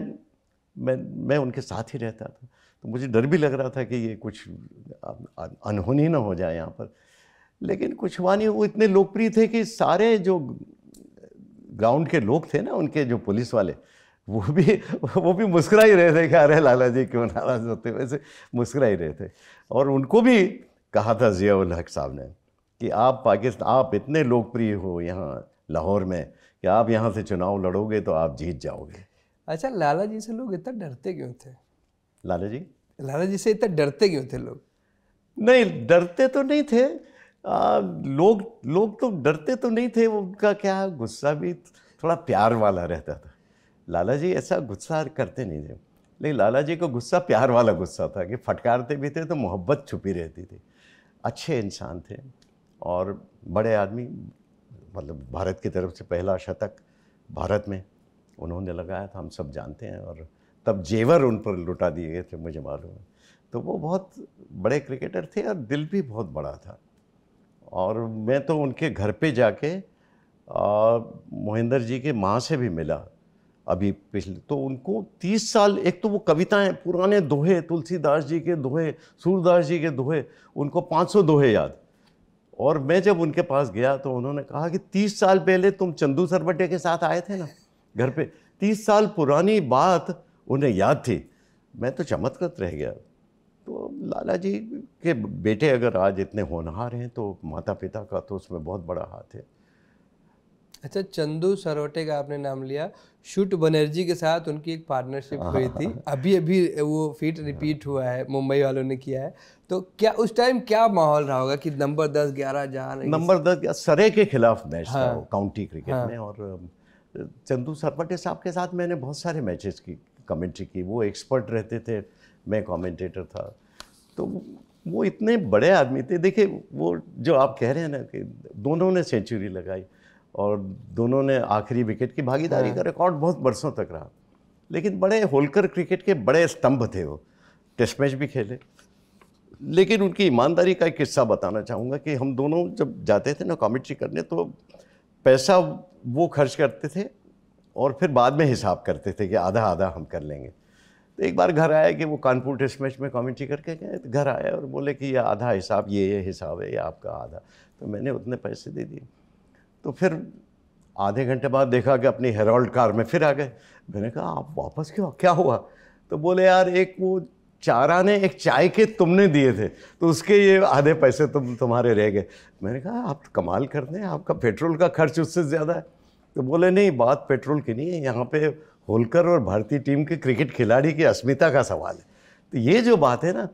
मैं मैं उनके साथ ही रहता था तो मुझे डर भी लग रहा था कि ये कुछ अनहोनी ना हो जाए यहाँ पर लेकिन कुछ हुआ नहीं वो इतने लोकप्रिय थे कि सारे जो ग्राउंड के लोग थे ना उनके जो पुलिस वाले वो भी वो भी मुस्करा ही रहे थे कि अरे लाला जी क्यों नाराज़ होते वैसे मुस्करा ही रहे थे और उनको भी कहा था जियाउल हक साहब ने कि आप पाकिस्तान आप इतने लोकप्रिय हो यहाँ लाहौर में कि आप यहाँ से चुनाव लड़ोगे तो आप जीत जाओगे अच्छा लाला जी से लोग इतना डरते क्यों थे लाला जी लाला जी से इतना डरते क्यों थे लोग नहीं डरते तो नहीं थे आ, लोग लोग तो डरते तो नहीं थे उनका क्या गुस्सा भी थोड़ा प्यार वाला रहता था लाला जी ऐसा गुस्सा करते नहीं थे लेकिन लाला जी को गुस्सा प्यार वाला गुस्सा था कि फटकारते भी थे तो मोहब्बत छुपी रहती थी अच्छे इंसान थे और बड़े आदमी मतलब भारत की तरफ से पहला शतक भारत में उन्होंने लगाया था हम सब जानते हैं और तब जेवर उन पर लुटा दिए गए थे मुझे मालूम है तो वो बहुत बड़े क्रिकेटर थे और दिल भी बहुत बड़ा था और मैं तो उनके घर पे जाके मोहिंदर जी के माँ से भी मिला अभी पिछले तो उनको तीस साल एक तो वो कविताएं पुराने दोहे तुलसीदास जी के दोहे सूरदास जी के दोहे उनको पाँच सौ दोहे याद और मैं जब उनके पास गया तो उन्होंने कहा कि तीस साल पहले तुम चंदू सरबटे के साथ आए थे ना घर पे तीस साल पुरानी बात उन्हें याद थी मैं तो चमत्कृत रह गया तो लाला जी के बेटे अगर आज इतने होनहार हैं तो माता पिता का तो उसमें बहुत बड़ा हाथ है अच्छा चंदू सरोटे का आपने नाम लिया शूट बनर्जी के साथ उनकी एक पार्टनरशिप हुई थी हाँ। अभी अभी वो फीट रिपीट हुआ है मुंबई वालों ने किया है तो क्या उस टाइम क्या माहौल रहा होगा कि नंबर दस ग्यारह जहाँ नंबर दस सरे के खिलाफ मैच हाँ, था काउंटी क्रिकेट हाँ, में और चंदू सरपटे साहब के साथ मैंने बहुत सारे मैचेस की कमेंट्री की वो एक्सपर्ट रहते थे मैं कमेंटेटर था तो वो इतने बड़े आदमी थे देखिए वो जो आप कह रहे हैं ना कि दोनों ने सेंचुरी लगाई और दोनों ने आखिरी विकेट की भागीदारी का रिकॉर्ड हाँ। बहुत बरसों तक रहा लेकिन बड़े होलकर क्रिकेट के बड़े स्तंभ थे वो टेस्ट मैच भी खेले लेकिन उनकी ईमानदारी का एक किस्सा बताना चाहूँगा कि हम दोनों जब जाते थे ना कॉमेंट्री करने तो पैसा वो खर्च करते थे और फिर बाद में हिसाब करते थे कि आधा आधा हम कर लेंगे तो एक बार घर आया कि वो कानपुर टेस्ट मैच में कमेंट्री करके गए तो घर आया और बोले कि ये आधा हिसाब ये ये हिसाब है ये आपका आधा तो मैंने उतने पैसे दे दिए तो फिर आधे घंटे बाद देखा कि अपनी हेरोल्ड कार में फिर आ गए मैंने कहा आप वापस क्यों क्या हुआ तो बोले यार एक वो चारा ने एक चाय के तुमने दिए थे तो उसके ये आधे पैसे तुम तुम्हारे रह गए मैंने कहा आप तो कमाल करते हैं आपका पेट्रोल का खर्च उससे ज़्यादा है तो बोले नहीं बात पेट्रोल की नहीं है यहाँ पे होलकर और भारतीय टीम के क्रिकेट खिलाड़ी की अस्मिता का सवाल है तो ये जो बात है ना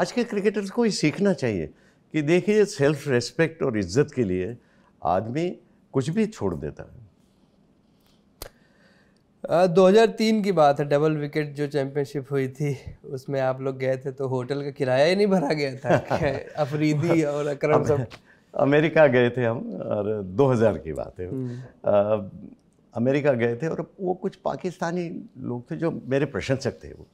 आज के क्रिकेटर्स को ये सीखना चाहिए कि देखिए सेल्फ रेस्पेक्ट और इज्जत के लिए आदमी कुछ भी छोड़ देता है आ, 2003 की बात है डबल विकेट जो चैंपियनशिप हुई थी उसमें आप लोग गए थे तो होटल का किराया ही नहीं भरा गया था अफरीदी और अकरम सब अमेरिका गए थे हम और 2000 की बात है हम्म। अमेरिका गए थे और वो कुछ पाकिस्तानी लोग थे जो मेरे प्रशंसक थे वो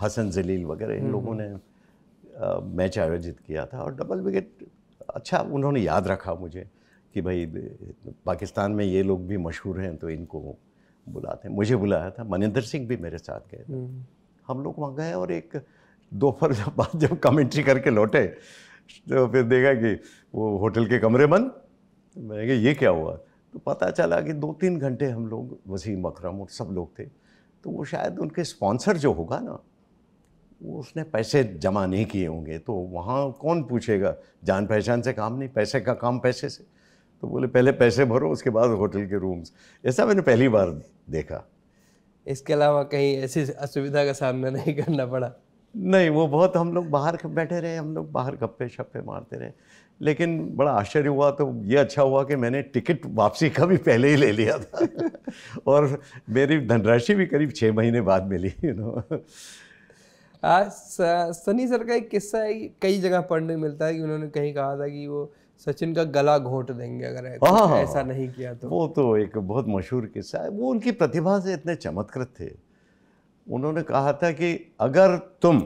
हसन जलील वगैरह इन हम्म, लोगों हम्म। ने मैच आयोजित किया था और डबल विकेट अच्छा उन्होंने याद रखा मुझे कि भाई पाकिस्तान में ये लोग भी मशहूर हैं तो इनको बुलाते हैं मुझे बुलाया था मनिंदर सिंह भी मेरे साथ गए थे हम्म। हम लोग वहाँ गए और एक दोपहर जब बाद जब कमेंट्री करके लौटे तो फिर देखा कि वो होटल के कमरे बंद मैंने कहा ये क्या हुआ तो पता चला कि दो तीन घंटे हम लोग वसीम अकरम और सब लोग थे तो वो शायद उनके स्पॉन्सर जो होगा ना वो उसने पैसे जमा नहीं किए होंगे तो वहाँ कौन पूछेगा जान पहचान से काम नहीं पैसे का काम पैसे से तो बोले पहले पैसे भरो उसके बाद होटल के रूम्स ऐसा मैंने पहली बार देखा इसके अलावा कहीं ऐसी असुविधा का सामना नहीं करना पड़ा नहीं वो बहुत हम लोग बाहर बैठे रहे हम लोग बाहर गप्पे शप्पे मारते रहे लेकिन बड़ा आश्चर्य हुआ तो ये अच्छा हुआ कि मैंने टिकट वापसी का भी पहले ही ले लिया था और मेरी धनराशि भी करीब छः महीने बाद मिली यू नो सनी सर का एक किस्सा है कई जगह पढ़ने मिलता है कि उन्होंने कहीं कहा था कि वो सचिन का गला घोट देंगे अगर हाँ, हाँ, हाँ। ऐसा नहीं किया तो वो तो एक बहुत मशहूर किस्सा है वो उनकी प्रतिभा से इतने चमत्कृत थे उन्होंने कहा था कि अगर तुम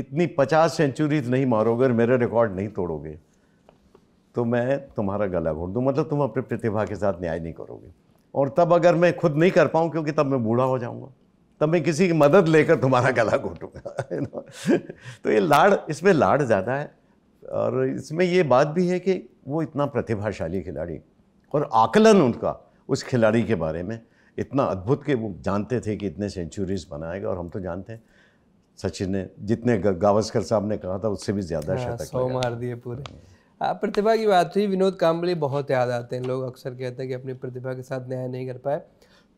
इतनी पचास सेंचुरीज नहीं मारोगे और मेरे रिकॉर्ड नहीं तोड़ोगे तो मैं तुम्हारा गला घोट दूँ मतलब तुम अपने प्रतिभा के साथ न्याय नहीं करोगे और तब अगर मैं खुद नहीं कर पाऊँ क्योंकि तब मैं बूढ़ा हो जाऊँगा तब मैं किसी की मदद लेकर तुम्हारा गला घोटूँगा तो ये लाड़ इसमें लाड़ ज़्यादा है और इसमें ये बात भी है कि वो इतना प्रतिभाशाली खिलाड़ी और आकलन उनका उस खिलाड़ी के बारे में इतना अद्भुत के वो जानते थे कि इतने सेंचुरीज बनाएगा और हम तो जानते हैं सचिन ने जितने गावस्कर साहब ने कहा था उससे भी ज़्यादा हाँ, शतक सौ मार दिए पूरे हाँ। आप प्रतिभा की बात हुई विनोद कांबली बहुत याद आते हैं लोग अक्सर कहते हैं कि अपनी प्रतिभा के साथ न्याय नहीं कर पाए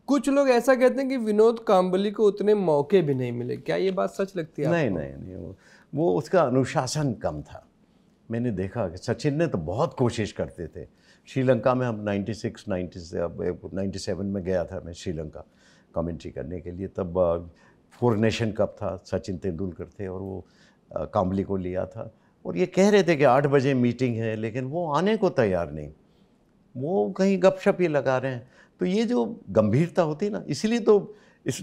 कुछ लोग ऐसा कहते हैं कि विनोद कांबली को उतने मौके भी नहीं मिले क्या ये बात सच लगती है नहीं नहीं नहीं वो, वो उसका अनुशासन कम था मैंने देखा कि सचिन ने तो बहुत कोशिश करते थे श्रीलंका में हम 96 90 97 में गया था मैं श्रीलंका कमेंट्री करने के लिए तब फोर नेशन कप था सचिन तेंदुलकर थे और वो काम्बली को लिया था और ये कह रहे थे कि आठ बजे मीटिंग है लेकिन वो आने को तैयार नहीं वो कहीं गपशप ही लगा रहे हैं तो ये जो गंभीरता होती है ना इसलिए तो इस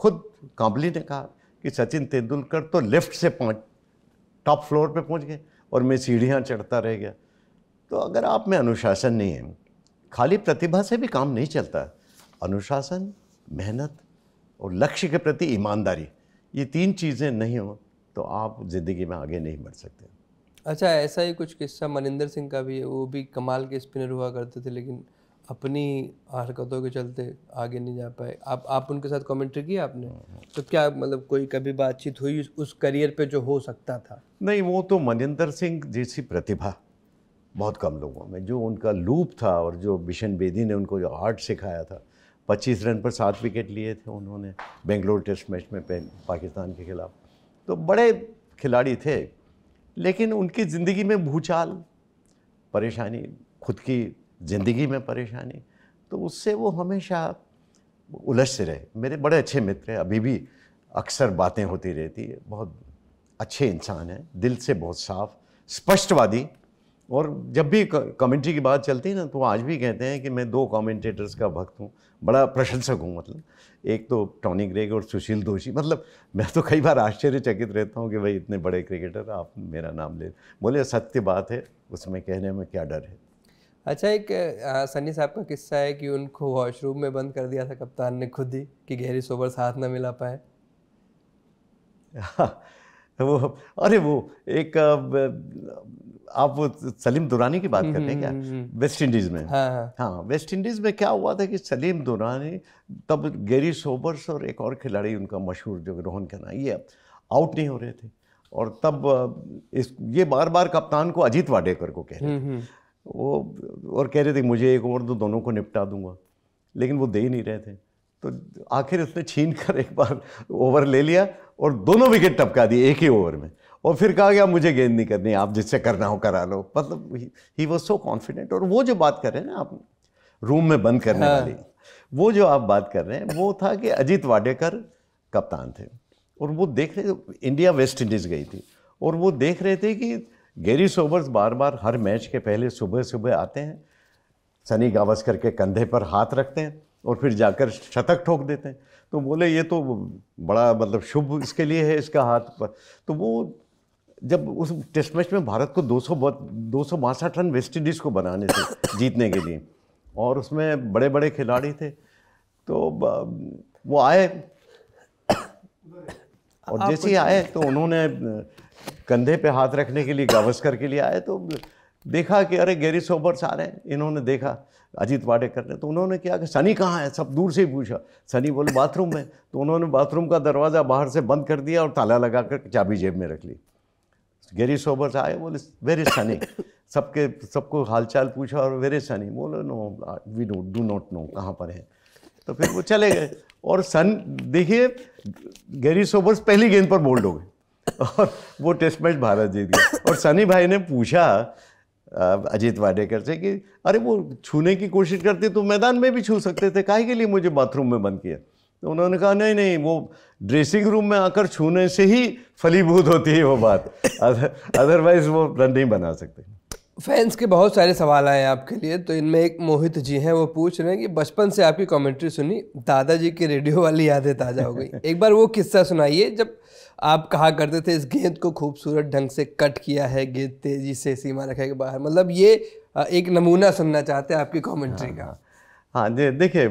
खुद काम्बली ने कहा कि सचिन तेंदुलकर तो लेफ्ट से पहुँच टॉप फ्लोर पे पहुँच गए और मैं सीढ़ियाँ चढ़ता रह गया तो अगर आप में अनुशासन नहीं है खाली प्रतिभा से भी काम नहीं चलता अनुशासन मेहनत और लक्ष्य के प्रति ईमानदारी ये तीन चीज़ें नहीं हो तो आप ज़िंदगी में आगे नहीं बढ़ सकते अच्छा ऐसा ही कुछ किस्सा मनिंदर सिंह का भी है वो भी कमाल के स्पिनर हुआ करते थे लेकिन अपनी हरकतों के चलते आगे नहीं जा पाए आप आप उनके साथ कमेंट्री किया आपने तो क्या मतलब कोई कभी बातचीत हुई उस, उस करियर पे जो हो सकता था नहीं वो तो मनिंदर सिंह जैसी प्रतिभा बहुत कम लोगों में जो उनका लूप था और जो बिशन बेदी ने उनको जो आर्ट सिखाया था 25 रन पर सात विकेट लिए थे उन्होंने बेंगलोर टेस्ट मैच में पाकिस्तान के खिलाफ तो बड़े खिलाड़ी थे लेकिन उनकी ज़िंदगी में भूचाल परेशानी खुद की ज़िंदगी में परेशानी तो उससे वो हमेशा उलझ से रहे मेरे बड़े अच्छे मित्र हैं अभी भी अक्सर बातें होती रहती है बहुत अच्छे इंसान हैं दिल से बहुत साफ स्पष्टवादी और जब भी कमेंट्री की बात चलती है ना तो आज भी कहते हैं कि मैं दो कमेंटेटर्स का भक्त हूँ बड़ा प्रशंसक हूँ मतलब एक तो टॉनी ग्रेग और सुशील दोषी मतलब मैं तो कई बार आश्चर्यचकित रहता हूँ कि भाई इतने बड़े क्रिकेटर आप मेरा नाम ले बोले सत्य बात है उसमें कहने में क्या डर है अच्छा एक सनी साहब का किस्सा है कि उनको वॉशरूम में बंद कर दिया था कप्तान ने खुद ही कि गहरी सोबर साथ ना मिला पाए हाँ, वो अरे वो एक आप वो सलीम दुरानी की बात हम्म, कर रहे हैं क्या हम्म, हम्म, वेस्ट इंडीज़ में हाँ, हाँ।, हाँ वेस्ट इंडीज़ में क्या हुआ था कि सलीम दुरानी तब गेरी सोबर्स और एक और खिलाड़ी उनका मशहूर जो रोहन खन्ना ये आउट नहीं हो रहे थे और तब इस ये बार बार कप्तान को अजीत वाडेकर को कह रहे थे वो और कह रहे थे मुझे एक ओवर तो दोनों को निपटा दूंगा लेकिन वो दे ही नहीं रहे थे तो आखिर उसने छीन कर एक बार ओवर ले लिया और दोनों विकेट टपका दिए एक ही ओवर में और फिर कहा गया मुझे गेंद नहीं करनी आप जिससे करना हो करा लो मतलब ही वॉज सो कॉन्फिडेंट और वो जो बात कर रहे हैं ना आप रूम में बंद करने हाँ। वाली वो जो आप बात कर रहे हैं वो था कि अजीत वाडेकर कप्तान थे और वो देख रहे इंडिया वेस्ट इंडीज़ गई थी और वो देख रहे थे कि गेरी सोबर्स बार बार हर मैच के पहले सुबह सुबह आते हैं सनी गावस्कर के कंधे पर हाथ रखते हैं और फिर जाकर शतक ठोक देते हैं तो बोले ये तो बड़ा मतलब शुभ इसके लिए है इसका हाथ पर तो वो जब उस टेस्ट मैच में भारत को दो सौ दो सौ बासठ रन वेस्ट इंडीज़ को बनाने थे जीतने के लिए और उसमें बड़े बड़े खिलाड़ी थे तो वो आए और जैसे ही आए तो उन्होंने कंधे पे हाथ रखने के लिए गावस्कर के लिए आए तो देखा कि अरे गैरी सोबर्स आ रहे हैं इन्होंने देखा अजीत वाडेकर ने तो उन्होंने क्या कि सनी कहाँ है सब दूर से ही पूछा सनी बोले बाथरूम में तो उन्होंने बाथरूम का दरवाज़ा बाहर से बंद कर दिया और ताला लगा कर चाबी जेब में रख ली गैरी सोबर्स आए बोले वेरी सनी सबके सबको हालचाल पूछा और वेरी सनी बोले no we know do not know कहाँ पर है तो फिर वो चले गए और सन देखिए गैरी सोबर्स पहली गेंद पर बोल्ड हो गए और वो टेस्ट मैच भारत जीत गया और सनी भाई ने पूछा अजीत वाडेकर से कि अरे वो छूने की कोशिश करते तो मैदान में भी छू सकते थे काहे के लिए मुझे बाथरूम में बंद किया तो उन्होंने कहा नहीं नहीं वो ड्रेसिंग रूम में आकर छूने से ही फलीभूत होती है वो बात अदरवाइज वो रन नहीं बना सकते फैंस के बहुत सारे सवाल आए आपके लिए तो इनमें एक मोहित जी हैं वो पूछ रहे हैं कि बचपन से आपकी कमेंट्री सुनी दादाजी की रेडियो वाली यादें ताज़ा हो गई एक बार वो किस्सा सुनाइए जब आप कहा करते थे इस गेंद को खूबसूरत ढंग से कट किया है गेंद तेज़ी से सीमा रखा के बाहर मतलब ये एक नमूना सुनना चाहते हैं आपकी कॉमेंट्री हाँ, का हाँ जी हाँ, देखिए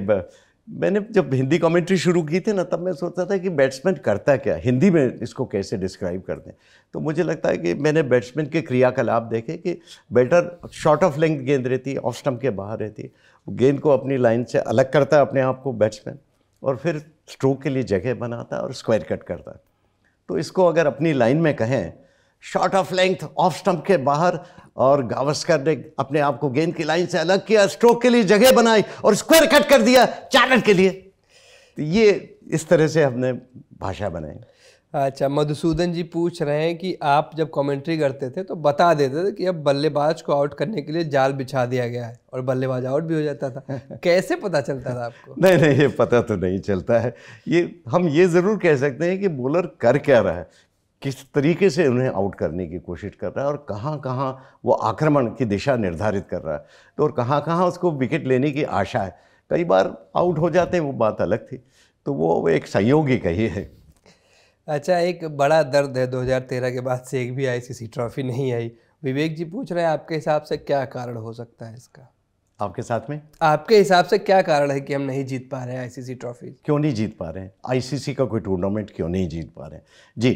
मैंने जब हिंदी कमेंट्री शुरू की थी ना तब मैं सोचता था कि बैट्समैन करता क्या हिंदी में इसको कैसे डिस्क्राइब कर दें तो मुझे लगता है कि मैंने बैट्समैन के क्रियाकलाप देखे कि बैटर शॉर्ट ऑफ लेंथ गेंद रहती है ऑफ स्टम्प के बाहर रहती है गेंद को अपनी लाइन से अलग करता है अपने आप को बैट्समैन और फिर स्ट्रोक के लिए जगह बनाता है और स्क्वायर कट करता है तो इसको अगर अपनी लाइन में कहें short of length off stump के बाहर और गावस्कर ने अपने आप को गेंद की लाइन से अलग किया स्ट्रोक के लिए जगह बनाई और स्क्वायर कट कर दिया चार के लिए तो ये इस तरह से हमने भाषा बनाई अच्छा मधुसूदन जी पूछ रहे हैं कि आप जब कमेंट्री करते थे तो बता देते थे कि अब बल्लेबाज को आउट करने के लिए जाल बिछा दिया गया है और बल्लेबाज आउट भी हो जाता था कैसे पता चलता था आपको नहीं नहीं ये पता तो नहीं चलता है ये हम ये ज़रूर कह सकते हैं कि बॉलर कर क्या रहा है किस तरीके से उन्हें आउट करने की कोशिश कर रहा है और कहाँ कहाँ वो आक्रमण की दिशा निर्धारित कर रहा है तो और कहाँ कहाँ उसको विकेट लेने की आशा है कई बार आउट हो जाते हैं वो बात अलग थी तो वो एक सहयोगी कही है अच्छा एक बड़ा दर्द है 2013 के बाद से एक भी आईसीसी ट्रॉफी नहीं आई विवेक जी पूछ रहे हैं आपके हिसाब से क्या कारण हो सकता है इसका आपके साथ में आपके हिसाब से क्या कारण है कि हम नहीं जीत पा रहे हैं आईसीसी ट्रॉफी क्यों नहीं जीत पा रहे हैं आईसीसी का कोई टूर्नामेंट क्यों नहीं जीत पा रहे हैं जी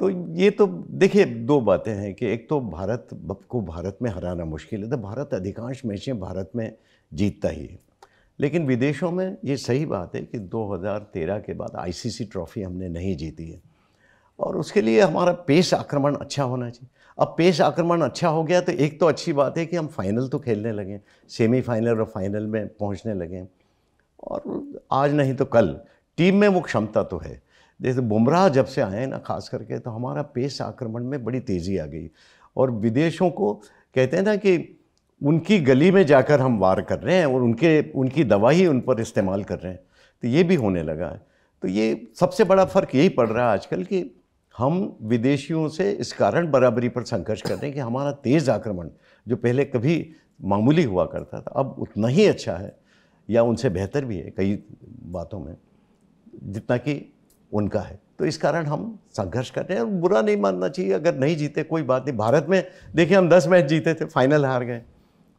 तो ये तो देखिए दो बातें हैं कि एक तो भारत को भारत में हराना मुश्किल है तो भारत अधिकांश मैचें भारत में जीतता ही है लेकिन विदेशों में ये सही बात है कि 2013 के बाद आईसीसी ट्रॉफ़ी हमने नहीं जीती है और उसके लिए हमारा पेश आक्रमण अच्छा होना चाहिए अब पेश आक्रमण अच्छा हो गया तो एक तो अच्छी बात है कि हम फाइनल तो खेलने लगे सेमीफाइनल और फाइनल में पहुंचने लगे और आज नहीं तो कल टीम में वो क्षमता तो है जैसे बुमराह जब से आए ना खास करके तो हमारा पेस आक्रमण में बड़ी तेज़ी आ गई और विदेशों को कहते हैं ना कि उनकी गली में जाकर हम वार कर रहे हैं और उनके उनकी दवा ही उन पर इस्तेमाल कर रहे हैं तो ये भी होने लगा है तो ये सबसे बड़ा फ़र्क यही पड़ रहा है आजकल कि हम विदेशियों से इस कारण बराबरी पर संघर्ष कर रहे हैं कि हमारा तेज़ आक्रमण जो पहले कभी मामूली हुआ करता था अब उतना ही अच्छा है या उनसे बेहतर भी है कई बातों में जितना कि उनका है तो इस कारण हम संघर्ष कर रहे हैं बुरा नहीं मानना चाहिए अगर नहीं जीते कोई बात नहीं भारत में देखिए हम दस मैच जीते थे फाइनल हार गए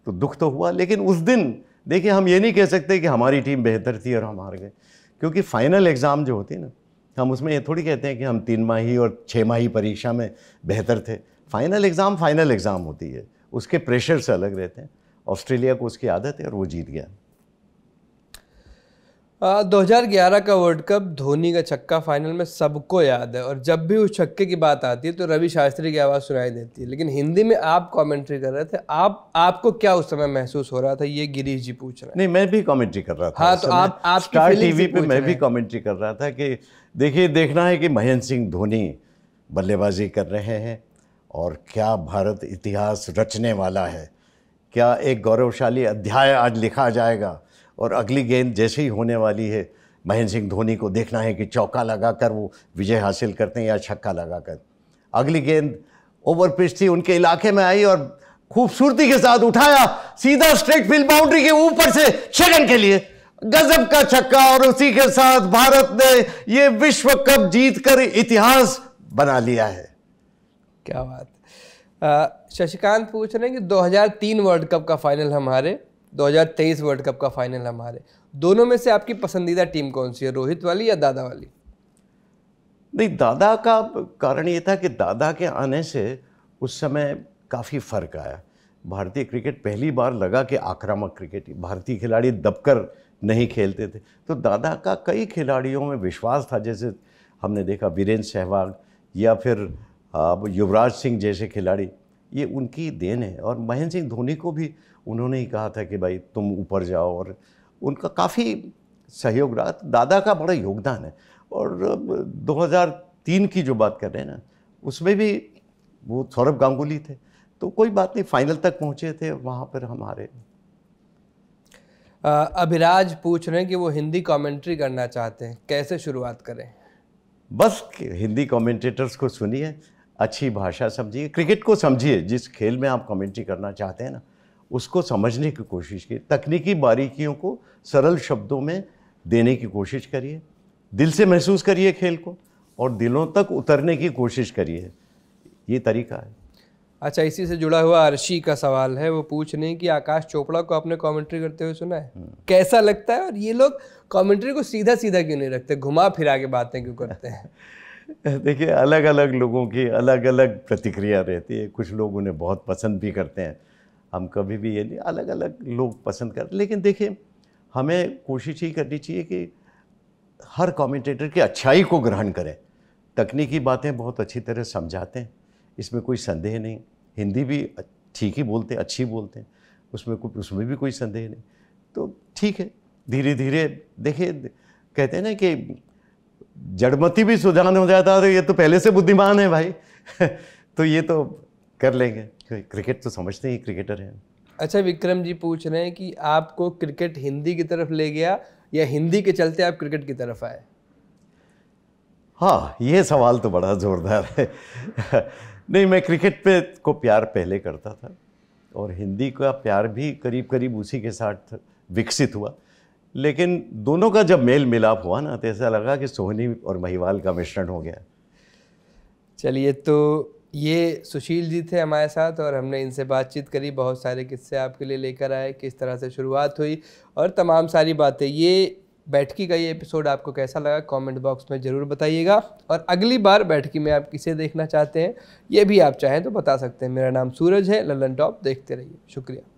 तो दुख तो हुआ लेकिन उस दिन देखिए हम ये नहीं कह सकते कि हमारी टीम बेहतर थी और हम हार गए क्योंकि फाइनल एग्ज़ाम जो होती है ना हम उसमें ये थोड़ी कहते हैं कि हम तीन माही और छः माही परीक्षा में बेहतर थे फाइनल एग्ज़ाम फाइनल एग्ज़ाम होती है उसके प्रेशर से अलग रहते हैं ऑस्ट्रेलिया को उसकी आदत है और वो जीत गया 2011 का वर्ल्ड कप धोनी का छक्का फाइनल में सबको याद है और जब भी उस छक्के की बात आती है तो रवि शास्त्री की आवाज़ सुनाई देती है लेकिन हिंदी में आप कमेंट्री कर रहे थे आप आपको क्या उस समय महसूस हो रहा था ये गिरीश जी पूछ रहे हैं नहीं मैं भी कमेंट्री कर रहा था हाँ तो आप आप स्टार टीवी पे मैं भी कॉमेंट्री कर रहा था कि देखिए देखना है कि महेंद्र सिंह धोनी बल्लेबाजी कर रहे हैं और क्या भारत इतिहास रचने वाला है क्या एक गौरवशाली अध्याय आज लिखा जाएगा और अगली गेंद जैसे ही होने वाली है महेंद्र सिंह धोनी को देखना है कि चौका लगाकर वो विजय हासिल करते हैं या छक्का लगाकर अगली गेंद ओवर पिच थी उनके इलाके में आई और खूबसूरती के साथ उठाया सीधा स्ट्रेट फील्ड बाउंड्री के ऊपर से छगन के लिए गजब का छक्का और उसी के साथ भारत ने ये विश्व कप जीत कर इतिहास बना लिया है क्या बात शशिकांत पूछ रहे हैं कि 2003 वर्ल्ड कप का फाइनल हमारे 2023 वर्ल्ड कप का फाइनल हमारे दोनों में से आपकी पसंदीदा टीम कौन सी है रोहित वाली या दादा वाली नहीं दादा का कारण ये था कि दादा के आने से उस समय काफ़ी फ़र्क आया भारतीय क्रिकेट पहली बार लगा कि आक्रामक क्रिकेट भारतीय खिलाड़ी दबकर नहीं खेलते थे तो दादा का कई खिलाड़ियों में विश्वास था जैसे हमने देखा वीरेंद्र सहवाग या फिर युवराज सिंह जैसे खिलाड़ी ये उनकी देन है और महेंद्र सिंह धोनी को भी उन्होंने ही कहा था कि भाई तुम ऊपर जाओ और उनका काफ़ी सहयोग रहा दादा का बड़ा योगदान है और 2003 की जो बात कर रहे हैं ना उसमें भी वो सौरभ गांगुली थे तो कोई बात नहीं फाइनल तक पहुँचे थे वहाँ पर हमारे अभिराज पूछ रहे हैं कि वो हिंदी कमेंट्री करना चाहते हैं कैसे शुरुआत करें बस हिंदी कमेंटेटर्स को सुनिए अच्छी भाषा समझिए क्रिकेट को समझिए जिस खेल में आप कमेंट्री करना चाहते हैं ना उसको समझने की कोशिश की तकनीकी बारीकियों को सरल शब्दों में देने की कोशिश करिए दिल से महसूस करिए खेल को और दिलों तक उतरने की कोशिश करिए ये तरीका है अच्छा इसी से जुड़ा हुआ अर्शी का सवाल है वो पूछ रहे हैं कि आकाश चोपड़ा को आपने कमेंट्री करते हुए सुना है हम्म। कैसा लगता है और ये लोग कमेंट्री को सीधा सीधा क्यों नहीं रखते घुमा फिरा के बातें क्यों करते हैं देखिए अलग अलग लोगों की अलग अलग प्रतिक्रिया रहती है कुछ लोग उन्हें बहुत पसंद भी करते हैं हम कभी भी ये नहीं अलग अलग लोग पसंद करते लेकिन देखें हमें कोशिश ही करनी चाहिए कि हर कमेंटेटर की अच्छाई को ग्रहण करें तकनीकी बातें बहुत अच्छी तरह समझाते हैं इसमें कोई संदेह नहीं हिंदी भी ठीक ही बोलते हैं अच्छी बोलते हैं उसमें कोई उसमें भी कोई संदेह नहीं तो ठीक है धीरे धीरे देखिए कहते हैं ना कि जड़मती भी सुजान हो जाता है तो ये तो पहले से बुद्धिमान है भाई तो ये तो कर लेंगे क्रिकेट तो समझते ही क्रिकेटर हैं अच्छा विक्रम जी पूछ रहे हैं कि आपको क्रिकेट हिंदी की तरफ ले गया या हिंदी के चलते आप क्रिकेट की तरफ आए हाँ ये सवाल तो बड़ा ज़ोरदार है नहीं मैं क्रिकेट पे को प्यार पहले करता था और हिंदी का प्यार भी करीब करीब उसी के साथ विकसित हुआ लेकिन दोनों का जब मेल मिलाप हुआ ना तो ऐसा लगा कि सोहनी और महिवाल का मिश्रण हो गया चलिए तो ये सुशील जी थे हमारे साथ और हमने इनसे बातचीत करी बहुत सारे किस्से आपके लिए लेकर आए किस तरह से शुरुआत हुई और तमाम सारी बातें ये बैठकी का ये एपिसोड आपको कैसा लगा कमेंट बॉक्स में ज़रूर बताइएगा और अगली बार बैठकी में आप किसे देखना चाहते हैं ये भी आप चाहें तो बता सकते हैं मेरा नाम सूरज है ललन टॉप देखते रहिए शुक्रिया